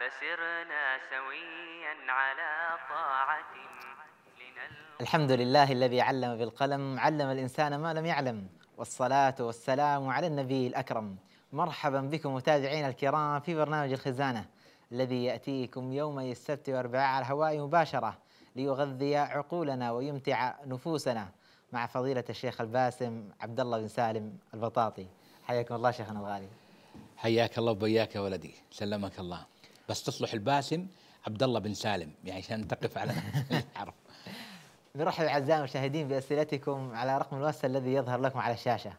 فسرنا سويا على طاعة الحمد لله الذي علم بالقلم علم الإنسان ما لم يعلم والصلاة والسلام على النبي الأكرم مرحبا بكم متابعينا الكرام في برنامج الخزانة الذي يأتيكم يومي السبت والأربعاء على الهواء مباشرة ليغذي عقولنا ويمتع نفوسنا مع فضيلة الشيخ الباسم عبد الله بن سالم البطاطي حياكم الله شيخنا الغالي حياك الله وبياك يا ولدي سلمك الله بس تصلح الباسم عبد الله بن سالم يعني عشان تقف على الحرف نرحب اعزائي المشاهدين باسئلتكم على رقم الواتس الذي يظهر لكم على الشاشه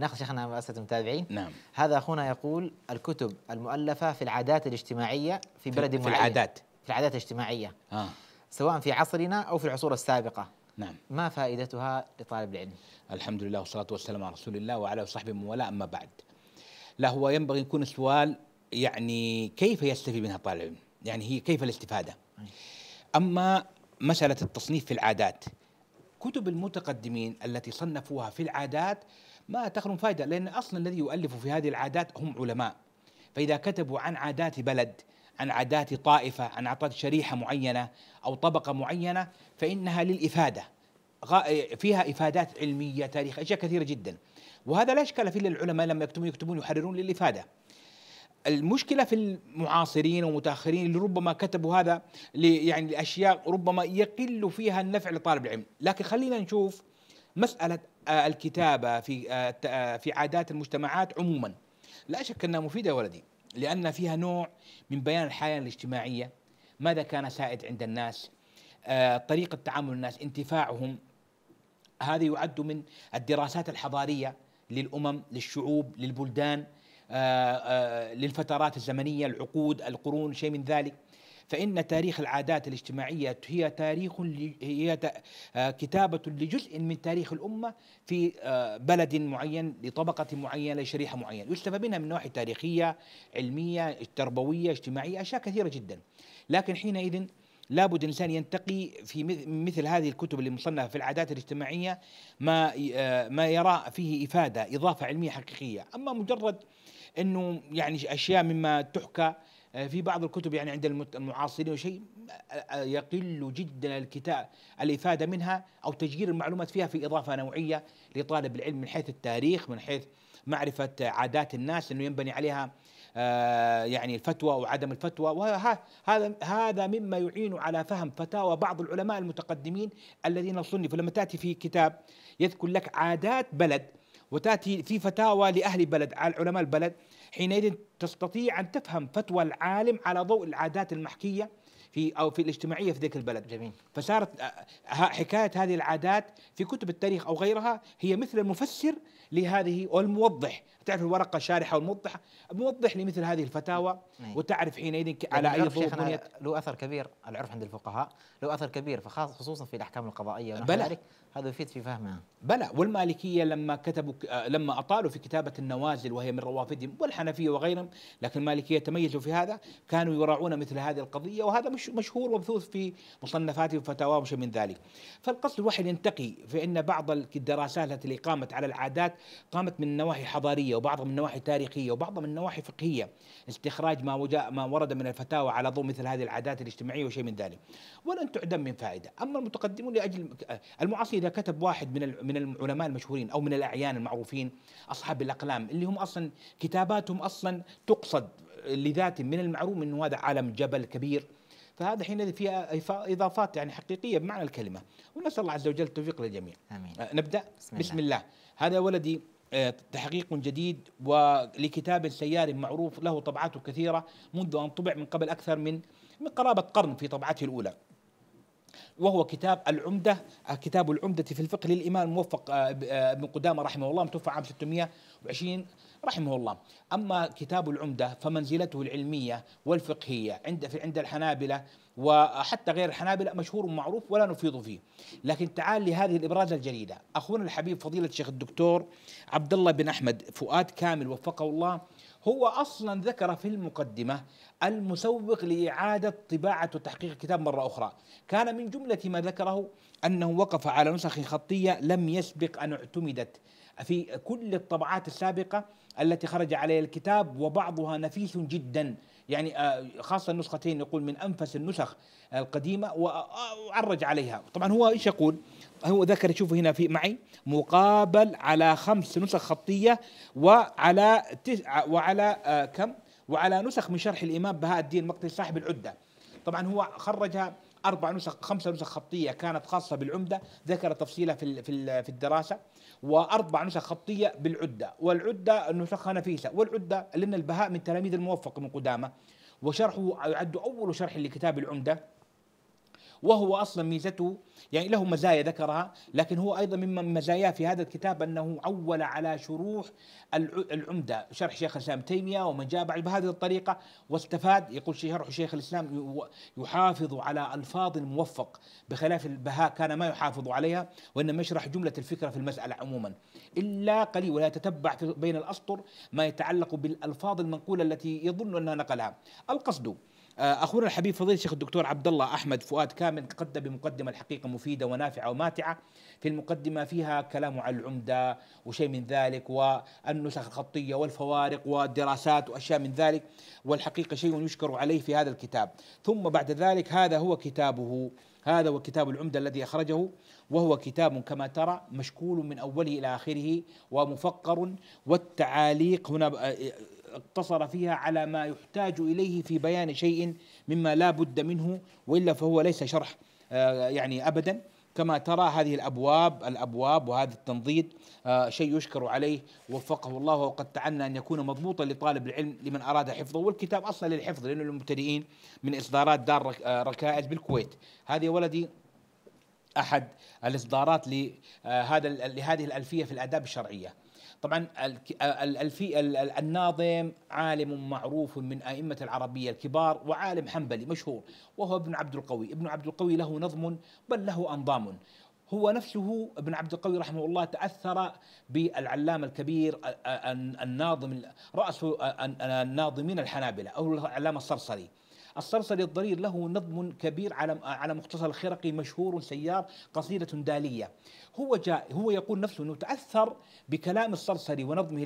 ناخذ شيخنا مؤسسه المتابعين نعم هذا اخونا يقول الكتب المؤلفه في العادات الاجتماعيه في بلد في معين في العادات في العادات الاجتماعيه آه. سواء في عصرنا او في العصور السابقه نعم ما فائدتها لطالب العلم؟ الحمد لله والصلاه والسلام على رسول الله وعلى وصحبه من والاه اما بعد لا هو ينبغي يكون السؤال يعني كيف يستفيد منها طالب العلم؟ يعني هي كيف الاستفاده؟ اما مساله التصنيف في العادات كتب المتقدمين التي صنفوها في العادات ما تخرم فائده لان اصلا الذي يؤلف في هذه العادات هم علماء فاذا كتبوا عن عادات بلد عن عادات طائفه عن عادات شريحه معينه او طبقه معينه فانها للافاده فيها افادات علميه تاريخ اشياء كثيره جدا وهذا لا اشكال فيه للعلماء لما يكتبون يكتبون يحررون للافاده المشكلة في المعاصرين ومتأخرين اللي ربما كتبوا هذا يعني الأشياء ربما يقل فيها النفع لطالب العلم لكن خلينا نشوف مسألة آه، الكتابة في آه، آه، في عادات المجتمعات عموما لا شك أنها مفيدة يا ولدي لأن فيها نوع من بيان الحياة الاجتماعية ماذا كان سائد عند الناس طريقة تعامل الناس انتفاعهم هذا يعد من الدراسات الحضارية للأمم للشعوب للبلدان آه، آه، للفترات الزمنيه العقود القرون شيء من ذلك فإن تاريخ العادات الاجتماعية هي تاريخ هي آه، كتابة لجزء من تاريخ الأمة في بلد معين لطبقة معينة لشريحة معينة يستفى منها من نواحي تاريخية علمية تربوية اجتماعية أشياء كثيرة جدا لكن حينئذ لابد الانسان ينتقي في مثل هذه الكتب المصنفه في العادات الاجتماعيه ما ما يرى فيه افاده اضافه علميه حقيقيه، اما مجرد انه يعني اشياء مما تحكى آه، في بعض الكتب يعني عند المعاصرين وشيء آه، آه، يقل جدا الكتاب الافاده منها او تشجير المعلومات فيها في اضافه نوعيه لطالب العلم من حيث التاريخ من حيث معرفه عادات الناس انه ينبني عليها يعني الفتوى وعدم الفتوى وهذا هذا مما يعين على فهم فتاوى بعض العلماء المتقدمين الذين صنفوا لما تاتي في كتاب يذكر لك عادات بلد وتأتي في فتاوى لأهل بلد علماء البلد حينئذ تستطيع أن تفهم فتوى العالم على ضوء العادات المحكية في أو في الاجتماعية في ذلك البلد جميل فصارت آه، حكاية هذه العادات في كتب التاريخ أو غيرها هي مثل المفسر لهذه والموضح تعرف الورقه الشارحه والموضحه موضح لمثل هذه الفتاوى إيه. وتعرف حينئذ يعني على اي ضوء بنيت له اثر كبير العرف عند الفقهاء له اثر كبير فخاص خصوصا في الاحكام القضائيه بلى ذلك هذا يفيد في فهمها بلى والمالكيه لما كتبوا آه، لما اطالوا في كتابه النوازل وهي من روافدهم والحنفيه وغيرهم لكن المالكيه تميزوا في هذا كانوا يراعون مثل هذه القضيه وهذا مش مشهور ومبثوث في مصنفاتهم وفتاواهم من ذلك فالقصد الواحد ينتقي في ان بعض الدراسات التي قامت على العادات قامت من نواحي حضاريه وبعضها من نواحي تاريخيه وبعضها من نواحي فقهيه استخراج ما وجاء ما ورد من الفتاوى على ضوء مثل هذه العادات الاجتماعيه وشيء من ذلك ولن تعدم من فائده اما المتقدمون لاجل المعاصر اذا كتب واحد من من العلماء المشهورين او من الاعيان المعروفين اصحاب الاقلام اللي هم اصلا كتاباتهم اصلا تقصد لذات من المعروف انه هذا علم جبل كبير فهذا حين فيها اضافات يعني حقيقيه بمعنى الكلمه ونسال الله عز وجل التوفيق للجميع امين آه، نبدا بسم الله, بسم الله. هذا ولدي آه، تحقيق جديد ولكتاب سيار معروف له طبعاته كثيرة منذ أن طبع من قبل أكثر من من قرابة قرن في طبعته الأولى وهو كتاب العمدة آه، كتاب العمدة في الفقه للإمام الموفق آه، آه، ابن قدامة رحمه الله متوفى عام 620 رحمه الله أما كتاب العمدة فمنزلته العلمية والفقهية عند في عند الحنابلة وحتى غير الحنابلة مشهور ومعروف ولا نفيض فيه لكن تعال لهذه الإبرازة الجديدة أخونا الحبيب فضيلة الشيخ الدكتور عبد الله بن أحمد فؤاد كامل وفقه الله هو أصلا ذكر في المقدمة المسوق لإعادة طباعة وتحقيق الكتاب مرة أخرى كان من جملة ما ذكره أنه وقف على نسخ خطية لم يسبق أن اعتمدت في كل الطبعات السابقة التي خرج عليها الكتاب وبعضها نفيس جدا يعني آه، خاصة النسختين يقول من أنفس النسخ القديمة وعرج عليها طبعا هو إيش يقول هو ذكر شوفوا هنا في معي مقابل على خمس نسخ خطيه وعلى تس وعلى آه كم؟ وعلى نسخ من شرح الامام بهاء الدين مقتل صاحب العده طبعا هو خرجها اربع نسخ خمسه نسخ خطيه كانت خاصه بالعمده ذكر تفصيلها في في الدراسه واربع نسخ خطيه بالعده والعده نسخها نفيسه والعده لان البهاء من تلاميذ الموفق من قدامه وشرحه يعد اول شرح لكتاب العمده وهو أصلا ميزته يعني له مزايا ذكرها لكن هو أيضا من مزاياه في هذا الكتاب أنه عول على شروح العمدة شرح شيخ الإسلام تيمية ومن جاء بعد بهذه الطريقة واستفاد يقول شرح شيخ الإسلام يحافظ على ألفاظ الموفق بخلاف البهاء كان ما يحافظ عليها وإنما يشرح جملة الفكرة في المسألة عموما إلا قليل ولا يتتبع بين الأسطر ما يتعلق بالألفاظ المنقولة التي يظن أنها نقلها القصد آه، اخونا الحبيب فضيل الشيخ الدكتور عبد الله احمد فؤاد كامل قدم بمقدمه الحقيقه مفيده ونافعه وماتعه في المقدمه فيها كلام على العمده وشيء من ذلك والنسخ الخطيه والفوارق والدراسات واشياء من ذلك والحقيقه شيء يشكر عليه في هذا الكتاب ثم بعد ذلك هذا هو كتابه هذا هو كتاب العمدة الذي أخرجه وهو كتاب كما ترى مشكول من أوله إلى آخره ومفقر والتعاليق هنا آه، اقتصر فيها على ما يحتاج إليه في بيان شيء مما لا بد منه وإلا فهو ليس شرح آه، يعني أبدا كما ترى هذه الابواب الابواب وهذا التنضيد آه، شيء يشكر عليه وفقه الله وقد تعنى ان يكون مضبوطا لطالب العلم لمن اراد حفظه والكتاب اصلا للحفظ لانه للمبتدئين من اصدارات دار آه، ركائز بالكويت هذه ولدي احد الاصدارات لهذا لهذه الالفيه في الاداب الشرعيه طبعا الفي الناظم عالم معروف من ائمه العربيه الكبار وعالم حنبلي مشهور وهو ابن عبد القوي، ابن عبد القوي له نظم بل له انظام هو نفسه ابن عبد القوي رحمه الله تاثر بالعلامه الكبير الناظم راس الناظمين الحنابله او العلامه الصرصري الصرصري الضرير له نظم كبير على على مختصر الخرقي مشهور سيار قصيدة دالية هو جاء هو يقول نفسه أنه تأثر بكلام الصرصري ونظمه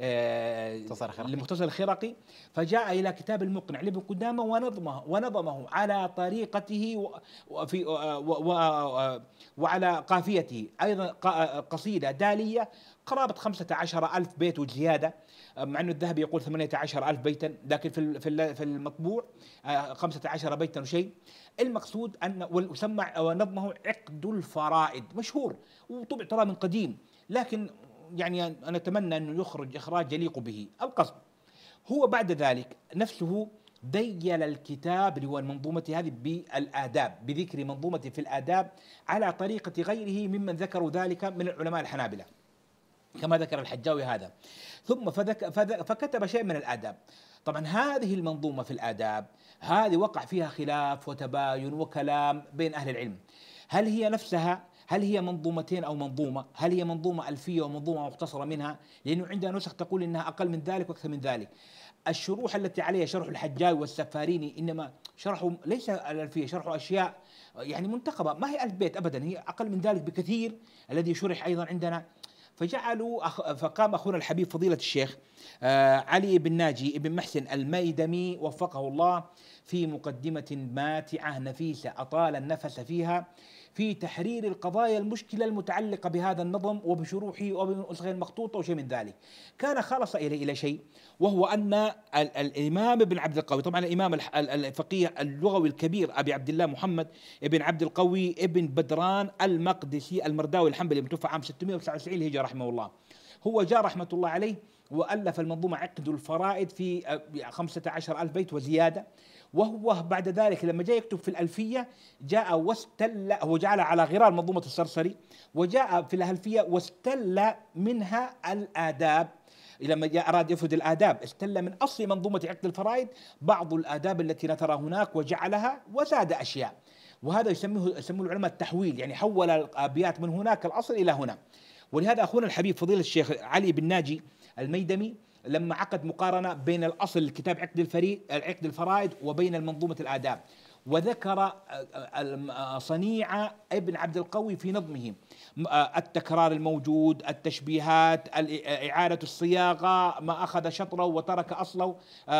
آه، لمختصر الخرقي فجاء إلى كتاب المقنع لابن قدامة ونظمه, ونظمه على طريقته وفي وعلى قافيته أيضا قصيدة دالية قرابة عشر ألف بيت وزيادة آه، مع أنه الذهبي يقول عشر ألف بيتا لكن في في المطبوع 15 آه، بيتا وشيء المقصود أن وسمى ونظمه عقد الفرائد مشهور وطبع ترى من قديم لكن يعني أنا أتمنى أنه يخرج إخراج يليق به القصد هو بعد ذلك نفسه ديل الكتاب المنظومة هذه بالآداب بذكر منظومة في الآداب على طريقة غيره ممن ذكروا ذلك من العلماء الحنابلة كما ذكر الحجاوي هذا ثم فذك فذك فكتب شيء من الآداب طبعا هذه المنظومة في الآداب هذه وقع فيها خلاف وتباين وكلام بين أهل العلم هل هي نفسها هل هي منظومتين أو منظومة هل هي منظومة ألفية ومنظومة مختصرة منها لأنه عندها نسخ تقول أنها أقل من ذلك وأكثر من ذلك الشروح التي عليها شرح الحجاج والسفاريني إنما شرحوا ليس الألفية شرحوا أشياء يعني منتخبة ما هي ألف بيت أبدا هي أقل من ذلك بكثير الذي شرح أيضا عندنا فجعلوا أخ فقام اخونا الحبيب فضيله الشيخ آه علي بن ناجي بن محسن الميدمي وفقه الله في مقدمه ماتعه نفيسه اطال النفس فيها في تحرير القضايا المشكلة المتعلقة بهذا النظم وبشروحه وبنسخه المخطوطة وشيء من ذلك كان خلص إلى إلى شيء وهو أن الإمام ابن عبد القوي طبعا الإمام الفقيه اللغوي الكبير أبي عبد الله محمد ابن عبد القوي ابن بدران المقدسي المرداوي الحنبلي متوفى عام 699 الهجرة رحمه الله هو جاء رحمة الله عليه وألف المنظومة عقد الفرائد في 15 آه، ألف بيت وزيادة وهو بعد ذلك لما جاء يكتب في الألفية جاء واستل هو جعل على غرار منظومة السرسري وجاء في الألفية واستل منها الآداب لما جاء أراد يفرد الآداب استل من أصل منظومة عقد الفرائد بعض الآداب التي لا ترى هناك وجعلها وزاد أشياء وهذا يسميه يسميه العلماء التحويل يعني حول الابيات من هناك الاصل الى هنا ولهذا اخونا الحبيب فضيله الشيخ علي بن ناجي الميدمي لما عقد مقارنه بين الاصل كتاب عقد الفريق عقد الفرائد وبين منظومه الاداب وذكر صنيع ابن عبد القوي في نظمه التكرار الموجود التشبيهات إعادة الصياغة ما أخذ شطره وترك أصله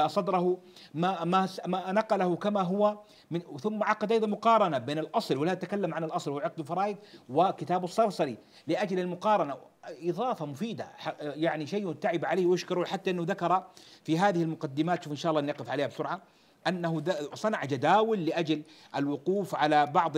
صدره ما, ما, ما نقله كما هو من ثم عقد أيضا مقارنة بين الأصل ولا أتكلم عن الأصل وعقد فرايد وكتاب الصرصري لأجل المقارنة اضافه مفيده يعني شيء تعب عليه ويشكره حتى انه ذكر في هذه المقدمات شوف ان شاء الله نقف عليها بسرعه انه صنع جداول لاجل الوقوف على بعض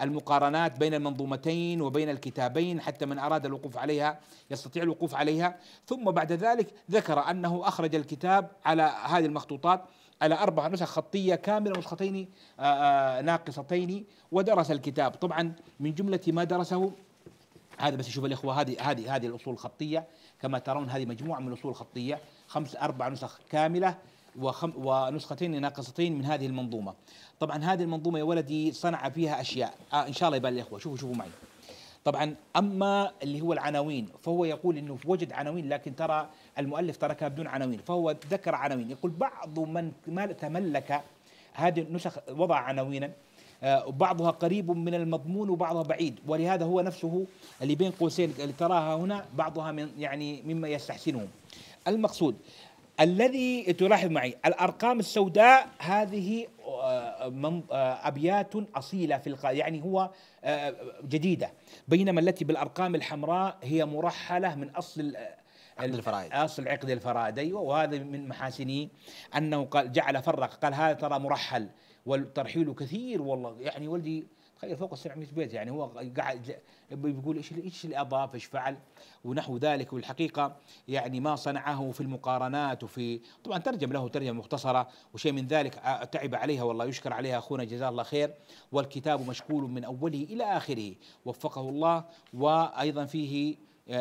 المقارنات بين المنظومتين وبين الكتابين حتى من اراد الوقوف عليها يستطيع الوقوف عليها ثم بعد ذلك ذكر انه اخرج الكتاب على هذه المخطوطات على اربع نسخ خطيه كامله نسختين ناقصتين ودرس الكتاب طبعا من جمله ما درسه هذا بس يشوف الاخوه هذه هذه هذه الاصول الخطيه كما ترون هذه مجموعه من الاصول الخطيه خمس اربع نسخ كامله وخم ونسختين ناقصتين من هذه المنظومه. طبعا هذه المنظومه يا ولدي صنع فيها اشياء آه ان شاء الله يبان الاخوه شوفوا شوفوا معي. طبعا اما اللي هو العناوين فهو يقول انه وجد عناوين لكن ترى المؤلف تركها بدون عناوين فهو ذكر عناوين يقول بعض من تملك هذه النسخ وضع عناوينا آه، بعضها قريب من المضمون وبعضها بعيد ولهذا هو نفسه اللي بين قوسين اللي تراها هنا بعضها من يعني مما يستحسنهم المقصود الذي تلاحظ معي الارقام السوداء هذه آه، آه، ابيات اصيله في يعني هو جديده بينما التي بالارقام الحمراء هي مرحله من اصل عقد الفرائد اصل الفرائد ايوه وهذا من محاسنه انه قال جعل فرق قال هذا ترى مرحل والترحيل كثير والله يعني ولدي تخيل فوق ال 700 بيت يعني هو قاعد بيقول ايش ايش اللي اضاف ايش فعل ونحو ذلك والحقيقه يعني ما صنعه في المقارنات وفي طبعا ترجم له ترجمه مختصره وشيء من ذلك تعب عليها والله يشكر عليها اخونا جزاه الله خير والكتاب مشكول من اوله الى اخره وفقه الله وايضا فيه آه،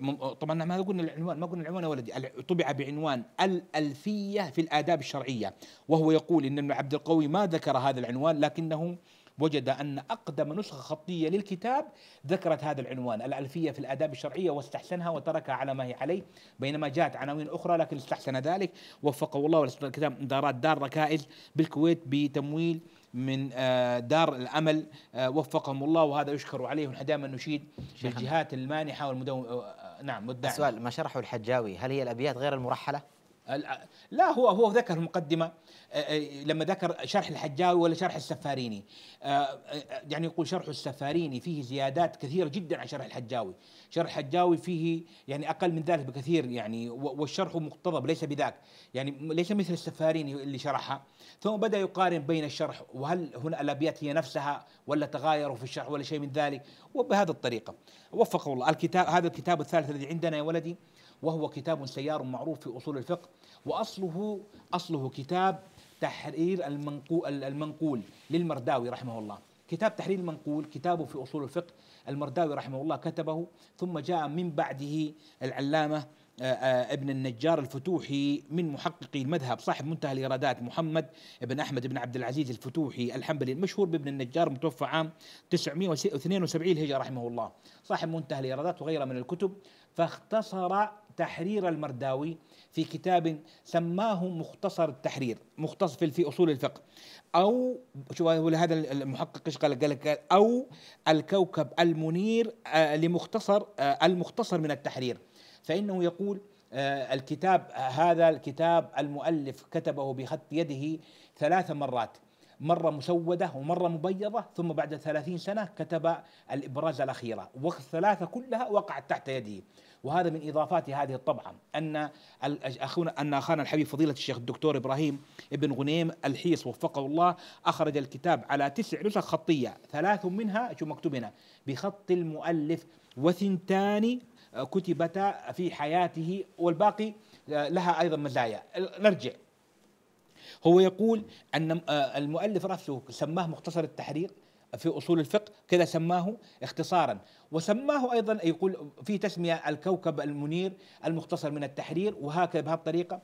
آه، آه، طبعا ما قلنا العنوان ما قلنا العنوان يا ولدي طبع بعنوان الألفية في الآداب الشرعية وهو يقول إن ابن عبد القوي ما ذكر هذا العنوان لكنه وجد أن أقدم نسخة خطية للكتاب ذكرت هذا العنوان الألفية في الآداب الشرعية واستحسنها وتركها على ما هي عليه بينما جاءت عناوين أخرى لكن استحسن ذلك وفقه الله الكتاب دارات دار ركائز بالكويت بتمويل من آه، دار العمل آه، وفقهم الله وهذا يشكر عليه ونحن دائما نشيد بالجهات المانحه والمدونه آه، نعم مدعمه السؤال ما شرحه الحجاوي هل هي الابيات غير المرحله؟ لا هو هو ذكر المقدمة لما ذكر شرح الحجاوي ولا شرح السفاريني يعني يقول شرح السفاريني فيه زيادات كثيرة جدا عن شرح الحجاوي شرح الحجاوي فيه يعني أقل من ذلك بكثير يعني والشرح مقتضب ليس بذاك يعني ليس مثل السفاريني اللي شرحها ثم بدأ يقارن بين الشرح وهل هنا الأبيات هي نفسها ولا تغايروا في الشرح ولا شيء من ذلك وبهذه الطريقة وفقه الله الكتاب هذا الكتاب الثالث الذي عندنا يا ولدي وهو كتاب سيار معروف في أصول الفقه وأصله أصله كتاب تحرير المنقول للمرداوي رحمه الله كتاب تحرير المنقول كتابه في أصول الفقه المرداوي رحمه الله كتبه ثم جاء من بعده العلامة ابن النجار الفتوحي من محققي المذهب صاحب منتهى الإيرادات محمد بن أحمد بن عبد العزيز الفتوحي الحنبلي المشهور بابن النجار متوفى عام 972 الهجرة رحمه الله صاحب منتهى الإيرادات وغيره من الكتب فاختصر تحرير المرداوي في كتاب سماه مختصر التحرير مختص في اصول الفقه او شو هذا المحقق ايش قال قال او الكوكب المنير آه، لمختصر آه، المختصر من التحرير فانه يقول آه، الكتاب هذا الكتاب المؤلف كتبه بخط يده ثلاث مرات مرة مسودة ومرة مبيضة ثم بعد ثلاثين سنة كتب الإبراز الأخيرة والثلاثة كلها وقعت تحت يده وهذا من اضافات هذه الطبعه ان اخونا ان اخانا الحبيب فضيله الشيخ الدكتور ابراهيم ابن غنيم الحيص وفقه الله اخرج الكتاب على تسع نسخ خطيه ثلاث منها شو مكتوب هنا بخط المؤلف وثنتان آه، كتبتا في حياته والباقي آه، لها ايضا مزايا نرجع هو يقول ان آه، المؤلف نفسه سماه مختصر التحرير في أصول الفقه كذا سماه اختصارا وسماه أيضا يقول في تسمية الكوكب المنير المختصر من التحرير وهكذا بهالطريقة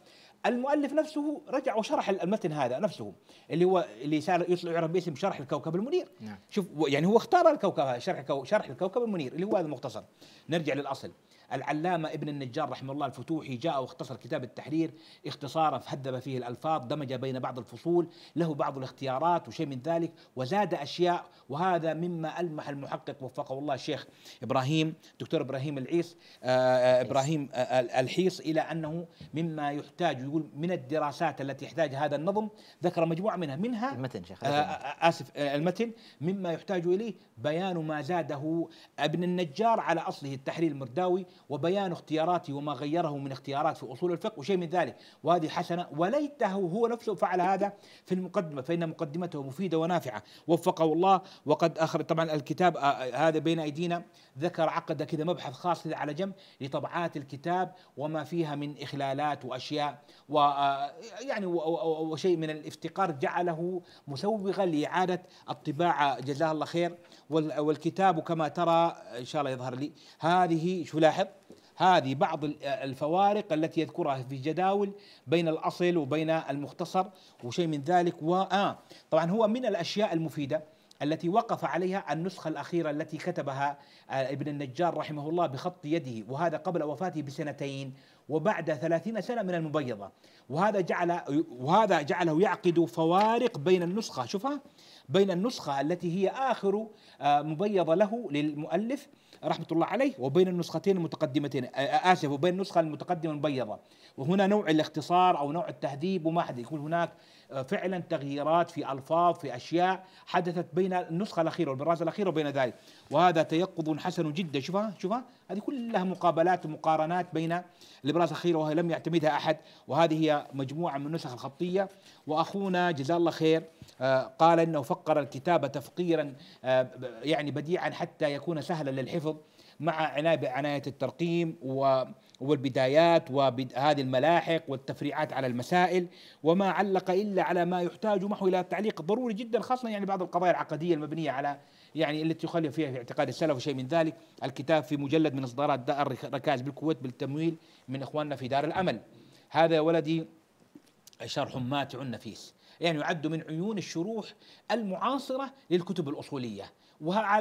المؤلف نفسه رجع وشرح المتن هذا نفسه اللي هو اللي صار يطلع يعرف باسم شرح الكوكب المنير نعم. شوف يعني هو اختار الكوكب هذا شرح شرح الكوكب المنير اللي هو هذا المختصر نرجع للاصل العلامة ابن النجار رحمه الله الفتوحي جاء واختصر كتاب التحرير اختصارا فهذب فيه الألفاظ دمج بين بعض الفصول له بعض الاختيارات وشيء من ذلك وزاد أشياء وهذا مما ألمح المحقق وفقه الله الشيخ إبراهيم دكتور إبراهيم العيس آه، آه، إبراهيم آه، الحيص إلى أنه مما يحتاج يقول من الدراسات التي يحتاج هذا النظم ذكر مجموعة منها منها المتن شيخ آسف المتن مما يحتاج إليه بيان ما زاده ابن النجار على أصله التحرير المرداوي وبيان اختياراته وما غيره من اختيارات في أصول الفقه وشيء من ذلك وهذه حسنة وليته هو نفسه فعل هذا في المقدمة فإن مقدمته مفيدة ونافعة وفقه الله وقد اخر طبعا الكتاب آه، آه، هذا بين أيدينا ذكر عقد كذا مبحث خاص على جنب لطبعات الكتاب وما فيها من إخلالات وأشياء و آه، يعني وشيء من الافتقار جعله مسوغا لإعادة الطباعة جزاه الله خير والكتاب كما ترى إن شاء الله يظهر لي هذه شو لاحظ هذه بعض الفوارق التي يذكرها في جداول بين الاصل وبين المختصر وشيء من ذلك و آه طبعا هو من الاشياء المفيده التي وقف عليها النسخة الأخيرة التي كتبها آه، ابن النجار رحمه الله بخط يده وهذا قبل وفاته بسنتين وبعد ثلاثين سنة من المبيضة وهذا جعل وهذا جعله يعقد فوارق بين النسخة شوفها بين النسخة التي هي آخر آه، مبيضة له للمؤلف رحمة الله عليه وبين النسختين المتقدمتين آسف وبين النسخة المتقدمة البيضاء وهنا نوع الاختصار أو نوع التهذيب وما حد يكون هناك آه، فعلا تغييرات في الفاظ في اشياء حدثت بين النسخه الاخيره والبراز الاخيره وبين ذلك وهذا تيقظ حسن جدا شوفها شوفها هذه كلها مقابلات ومقارنات بين الابراز الاخيره وهي لم يعتمدها احد وهذه هي مجموعه من النسخ الخطيه واخونا جزاه الله خير آه، قال انه فقر الكتابه تفقيرا آه، يعني بديعا حتى يكون سهلا للحفظ مع عناية بعناية الترقيم و والبدايات وهذه الملاحق والتفريعات على المسائل وما علق الا على ما يحتاج محو الى التعليق ضروري جدا خاصه يعني بعض القضايا العقديه المبنيه على يعني التي يخالف فيها في اعتقاد السلف وشيء من ذلك الكتاب في مجلد من اصدارات دار الركائز بالكويت بالتمويل من اخواننا في دار الامل هذا يا ولدي شرح ماتع نفيس يعني يعد من عيون الشروح المعاصره للكتب الاصوليه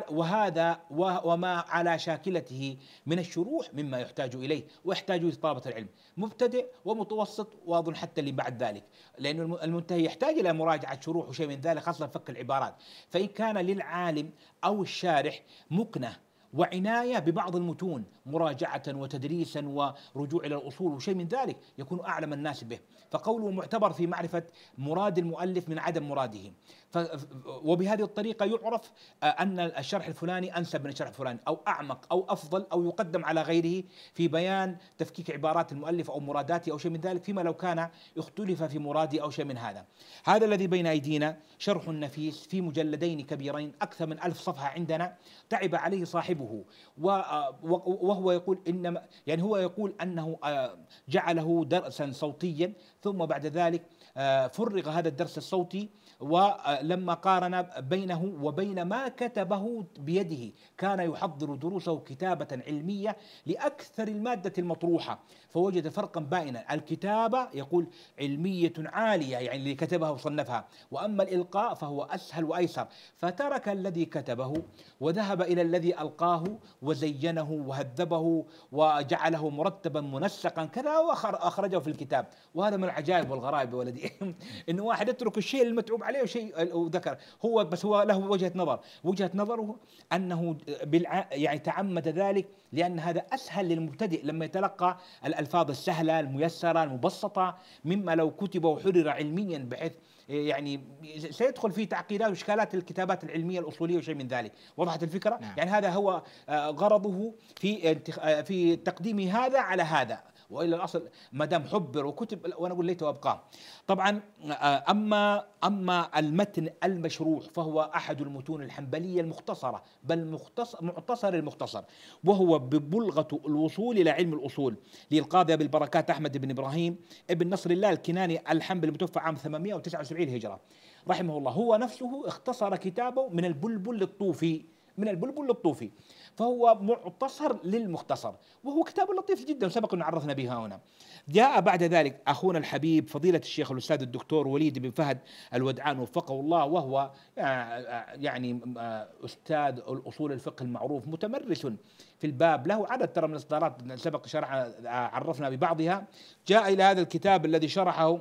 وهذا وما على شاكلته من الشروح مما يحتاج إليه ويحتاج طلبة العلم مبتدئ ومتوسط واظن حتى اللي بعد ذلك لأن المنتهي يحتاج إلى مراجعة شروح وشيء من ذلك خاصة فك العبارات فإن كان للعالم أو الشارح مكنه وعنايه ببعض المتون مراجعه وتدريسا ورجوع الى الاصول وشيء من ذلك يكون اعلم الناس به فقوله معتبر في معرفة مراد المؤلف من عدم مراده وبهذه الطريقة يعرف آه، أن الشرح الفلاني أنسب من الشرح الفلاني أو أعمق أو أفضل أو يقدم على غيره في بيان تفكيك عبارات المؤلف أو مراداته أو شيء من ذلك فيما لو كان اختلف في مراده أو شيء من هذا هذا الذي بين أيدينا شرح نفيس في مجلدين كبيرين أكثر من ألف صفحة عندنا تعب عليه صاحبه آه، وهو يقول إنما يعني هو يقول أنه آه، جعله درسا صوتيا ثم بعد ذلك آه، فرغ هذا الدرس الصوتي ولما قارن بينه وبين ما كتبه بيده كان يحضر دروسه كتابة علمية لأكثر المادة المطروحة فوجد فرقا بائنا الكتابة يقول علمية عالية يعني اللي كتبها وصنفها وأما الإلقاء فهو أسهل وأيسر فترك الذي كتبه وذهب إلى الذي ألقاه وزينه وهذبه وجعله مرتبا منسقا كذا وأخرجه في الكتاب وهذا من العجائب والغرائب يا ولدي أنه واحد يترك الشيء المتعوب عليه شيء وذكر هو بس هو له وجهه نظر وجهه نظره انه بالع... يعني تعمد ذلك لان هذا اسهل للمبتدئ لما يتلقى الالفاظ السهله الميسره المبسطه مما لو كتب وحرر علميا بحيث يعني سيدخل في تعقيدات واشكالات الكتابات العلميه الاصوليه وشيء من ذلك، وضحت الفكره؟ نعم. يعني هذا هو آه، غرضه في آه، في تقديم هذا على هذا، والا الاصل ما دام حبر وكتب وانا اقول ليت ابقاه. طبعا آه، اما اما المتن المشروح فهو احد المتون الحنبليه المختصره بل مختصر معتصر المختصر وهو ببلغه الوصول الى علم الاصول للقاضي بالبركات احمد بن ابراهيم ابن نصر الله الكناني الحنبلي المتوفى عام 879 هجره رحمه الله هو نفسه اختصر كتابه من البلبل الطوفي من البلبل للطوفي فهو معتصر للمختصر وهو كتاب لطيف جدا سبق أن عرفنا به هنا جاء بعد ذلك أخونا الحبيب فضيلة الشيخ الأستاذ الدكتور وليد بن فهد الودعان وفقه الله وهو آه، آه، يعني آه، أستاذ الأصول الفقه المعروف متمرس في الباب له عدد ترى من الإصدارات سبق شرح عرفنا ببعضها جاء إلى هذا الكتاب الذي شرحه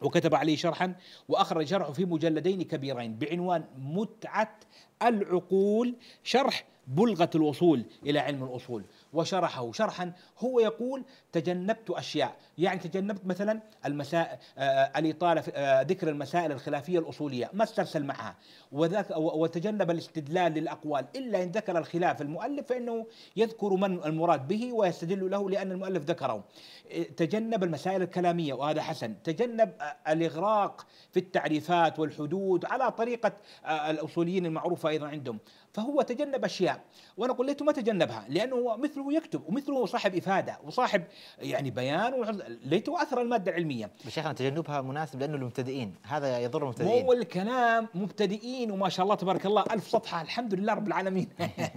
وكتب عليه شرحا واخرج شرحه في مجلدين كبيرين بعنوان متعه العقول شرح بلغه الوصول الى علم الاصول وشرحه شرحا هو يقول تجنبت أشياء يعني تجنبت مثلا المسائل آه، الإطالة آه، ذكر المسائل الخلافية الأصولية ما استرسل معها وذاك وتجنب الاستدلال للأقوال إلا إن ذكر الخلاف المؤلف فإنه يذكر من المراد به ويستدل له لأن المؤلف ذكره آه، تجنب المسائل الكلامية وهذا حسن تجنب الإغراق في التعريفات والحدود على طريقة الأصوليين المعروفة أيضا عندهم فهو تجنب أشياء وأنا قلت ما تجنبها لأنه مثل مثله يكتب ومثله صاحب افاده وصاحب يعني بيان ليته اثر الماده العلميه شيخنا تجنبها مناسب لانه المبتدئين هذا يضر المبتدئين مو الكلام مبتدئين وما شاء الله تبارك الله ألف صفحه الحمد لله رب العالمين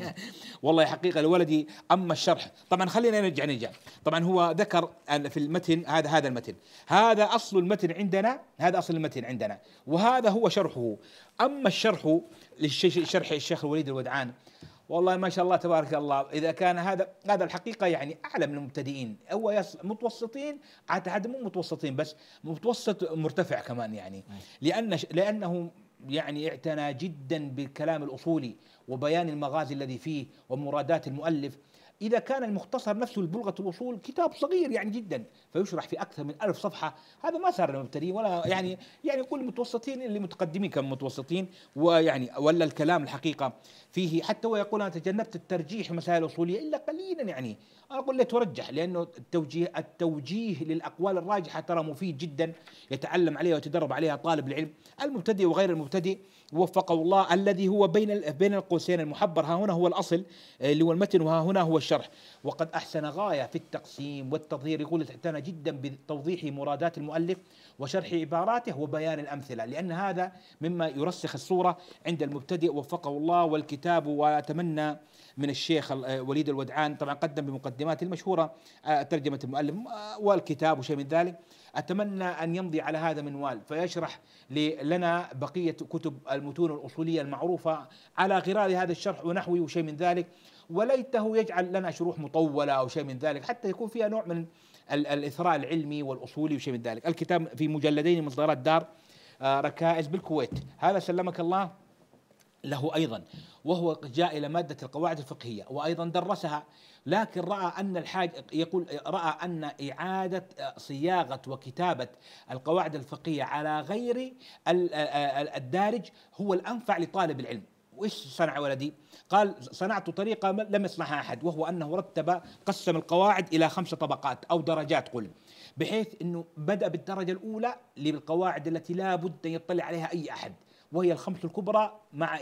والله حقيقه لولدي اما الشرح طبعا خلينا نرجع نرجع طبعا هو ذكر في المتن هذا هذا المتن هذا اصل المتن عندنا هذا اصل المتن عندنا وهذا هو شرحه اما الشرح للشرح الشيخ الوليد الودعان والله ما شاء الله تبارك الله اذا كان هذا هذا الحقيقه يعني اعلى من المبتدئين هو متوسطين اعتقد مو متوسطين بس متوسط مرتفع كمان يعني لان لانه يعني اعتنى جدا بالكلام الاصولي وبيان المغازي الذي فيه ومرادات المؤلف إذا كان المختصر نفسه البلغة الوصول كتاب صغير يعني جدا فيشرح في أكثر من ألف صفحة هذا ما صار للمبتدئين ولا يعني يعني كل المتوسطين اللي متقدمين كانوا متوسطين ويعني ولا الكلام الحقيقة فيه حتى ويقول أنا تجنبت الترجيح مسائل أصولية إلا قليلا يعني أنا أقول لا ترجح لأنه التوجيه التوجيه للأقوال الراجحة ترى مفيد جدا يتعلم عليها ويتدرب عليها طالب العلم المبتدئ وغير المبتدئ وفقه الله الذي هو بين بين القوسين المحبر ها هنا هو الاصل آه، اللي هو المتن وها هنا هو الشرح وقد احسن غايه في التقسيم والتظهير يقول اعتنى جدا بتوضيح مرادات المؤلف وشرح عباراته وبيان الامثله لان هذا مما يرسخ الصوره عند المبتدئ وفقه الله والكتاب واتمنى من الشيخ آه، وليد الودعان طبعا قدم بمقدماته المشهورة آه، ترجمة المؤلف آه، والكتاب وشيء من ذلك أتمنى أن يمضي على هذا منوال فيشرح لنا بقية كتب المتون الأصولية المعروفة على غرار هذا الشرح ونحوه وشيء من ذلك وليته يجعل لنا شروح مطولة أو شيء من ذلك حتى يكون فيها نوع من الإثراء العلمي والأصولي وشيء من ذلك الكتاب في مجلدين من إصدارات دار ركائز بالكويت هذا سلمك الله له أيضا وهو جاء إلى مادة القواعد الفقهية وأيضا درسها لكن رأى أن الحاج يقول رأى أن إعادة صياغة وكتابة القواعد الفقهية على غير الدارج هو الأنفع لطالب العلم وايش صنع ولدي؟ قال صنعت طريقه لم يصنعها احد وهو انه رتب قسم القواعد الى خمس طبقات او درجات قل بحيث انه بدا بالدرجه الاولى للقواعد التي لا بد ان يطلع عليها اي احد وهي الخمس الكبرى مع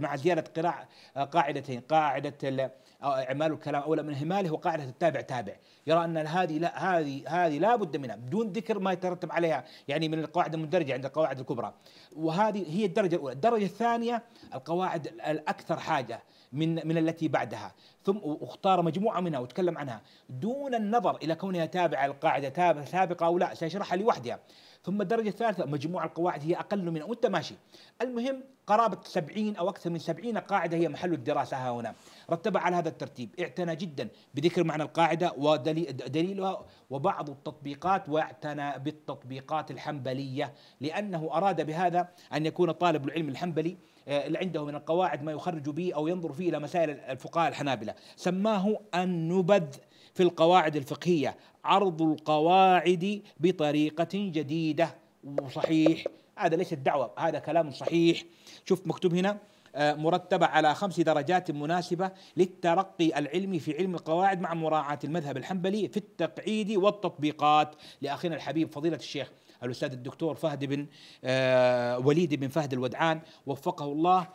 مع زياده قراء آه، قاعدتين قاعده آه، اعمال الكلام اولى من اهماله وقاعده التابع تابع يرى ان هذه لا هذه هذه لا بد منها بدون ذكر ما يترتب عليها يعني من القواعد المندرجه عند القواعد الكبرى وهذه هي الدرجه الاولى الدرجه الثانيه القواعد الاكثر حاجه من من التي بعدها ثم اختار مجموعه منها وتكلم عنها دون النظر الى كونها تابعه للقاعده سابقه او لا سيشرحها لوحدها ثم الدرجه الثالثه مجموع القواعد هي اقل من وانت ماشي المهم قرابه 70 او اكثر من 70 قاعده هي محل الدراسه ها هنا رتبها على هذا الترتيب اعتنى جدا بذكر معنى القاعده ودليلها وبعض التطبيقات واعتنى بالتطبيقات الحنبليه لانه اراد بهذا ان يكون طالب العلم الحنبلي آه، اللي عنده من القواعد ما يخرج به او ينظر فيه الى مسائل الفقهاء الحنابله سماه النبذ في القواعد الفقهيه عرض القواعد بطريقة جديدة وصحيح هذا ليس الدعوة هذا كلام صحيح شوف مكتوب هنا آه، مرتبة على خمس درجات مناسبة للترقي العلمي في علم القواعد مع مراعاة المذهب الحنبلي في التقعيد والتطبيقات لأخينا الحبيب فضيلة الشيخ الاستاذ الدكتور فهد بن آه، وليد بن فهد الودعان وفقه الله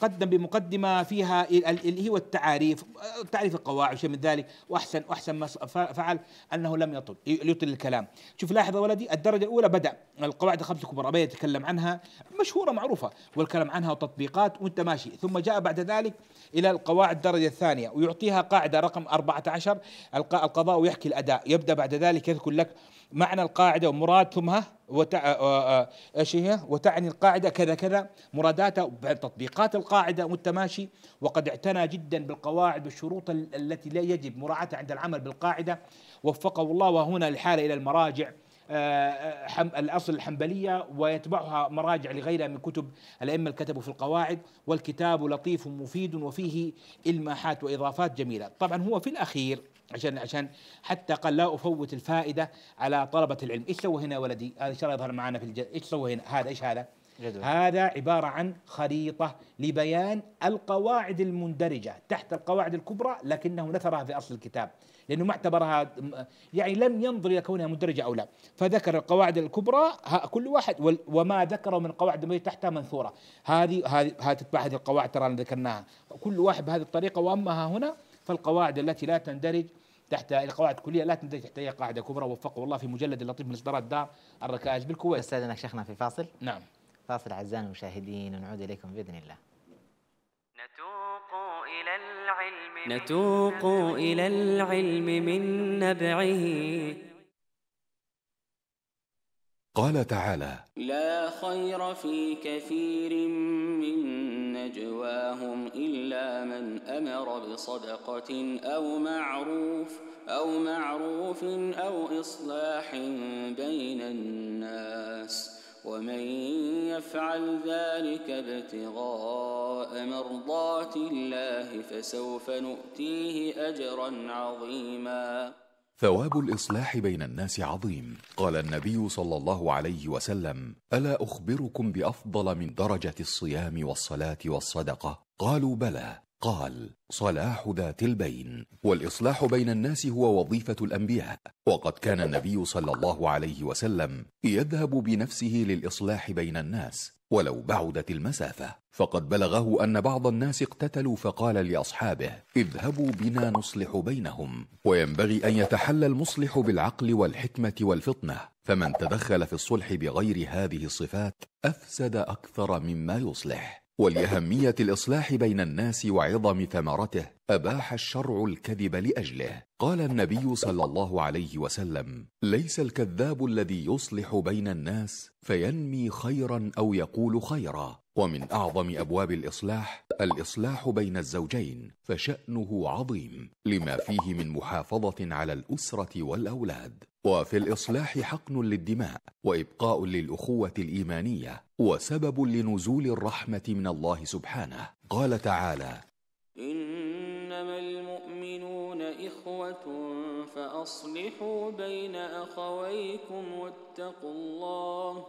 قدم بمقدمه فيها اللي هو التعاريف آه، تعريف القواعد وشيء من ذلك واحسن واحسن ما فعل انه لم يطل يطل الكلام شوف لاحظ ولدي الدرجه الاولى بدا القواعد الخمس الكبرى بدا يتكلم عنها مشهوره معروفه والكلام عنها وتطبيقات وانت ماشي ثم جاء بعد ذلك الى القواعد الدرجه الثانيه ويعطيها قاعده رقم 14 القضاء يحكي الاداء يبدا بعد ذلك يذكر لك معنى القاعدة ومراد ثمها وتع... آه، آه، ايش هي؟ وتعني القاعدة كذا كذا مراداتها تطبيقات القاعدة والتماشي وقد اعتنى جدا بالقواعد والشروط التي لا يجب مراعاتها عند العمل بالقاعدة وفقه الله وهنا الحالة إلى المراجع آه، الأصل الحنبلية ويتبعها مراجع لغيرها من كتب الأئمة اللي كتبوا في القواعد والكتاب لطيف مفيد وفيه إلماحات وإضافات جميلة طبعا هو في الأخير عشان عشان حتى قال لا افوت الفائده على طلبه العلم، ايش سوى هنا ولدي؟ هذا ان شاء الله يظهر معنا في الجد، ايش سوى هنا؟ هذا ايش هذا؟ جدول. هذا عباره عن خريطه لبيان القواعد المندرجه تحت القواعد الكبرى لكنه نثرها في اصل الكتاب، لانه ما اعتبرها يعني لم ينظر الى كونها مندرجه او لا، فذكر القواعد الكبرى كل واحد وما ذكره من القواعد التي تحتها منثوره، هذه هذه تتبع هذه القواعد ترى ذكرناها، كل واحد بهذه الطريقه واما ها هنا فالقواعد التي لا تندرج تحت القواعد الكليه لا تندرج تحت اي قاعده كبرى وفقه الله في مجلد اللطيف من اصدارات دار الركائز بالكويت استاذنا شيخنا في فاصل نعم فاصل اعزائنا المشاهدين ونعود اليكم باذن الله نتوق إلى العلم من نبعه قال تعالى لا خير في كثير من نجواهم إلا من أمر بصدقة أو معروف أو معروف أو إصلاح بين الناس ومن يفعل ذلك ابتغاء مرضات الله فسوف نؤتيه أجرا عظيما ثواب الإصلاح بين الناس عظيم قال النبي صلى الله عليه وسلم ألا أخبركم بأفضل من درجة الصيام والصلاة والصدقة قالوا بلى قال صلاح ذات البين والإصلاح بين الناس هو وظيفة الأنبياء وقد كان النبي صلى الله عليه وسلم يذهب بنفسه للإصلاح بين الناس ولو بعدت المسافة فقد بلغه أن بعض الناس اقتتلوا فقال لأصحابه اذهبوا بنا نصلح بينهم وينبغي أن يتحلى المصلح بالعقل والحكمة والفطنة فمن تدخل في الصلح بغير هذه الصفات أفسد أكثر مما يصلح ولأهمية الإصلاح بين الناس وعظم ثمرته أباح الشرع الكذب لأجله قال النبي صلى الله عليه وسلم ليس الكذاب الذي يصلح بين الناس فينمي خيرا أو يقول خيرا ومن أعظم أبواب الإصلاح الإصلاح بين الزوجين فشأنه عظيم لما فيه من محافظة على الأسرة والأولاد وفي الإصلاح حقن للدماء وإبقاء للأخوة الإيمانية وسبب لنزول الرحمة من الله سبحانه قال تعالى إنما المؤمنون إخوة فأصلحوا بين أخويكم واتقوا الله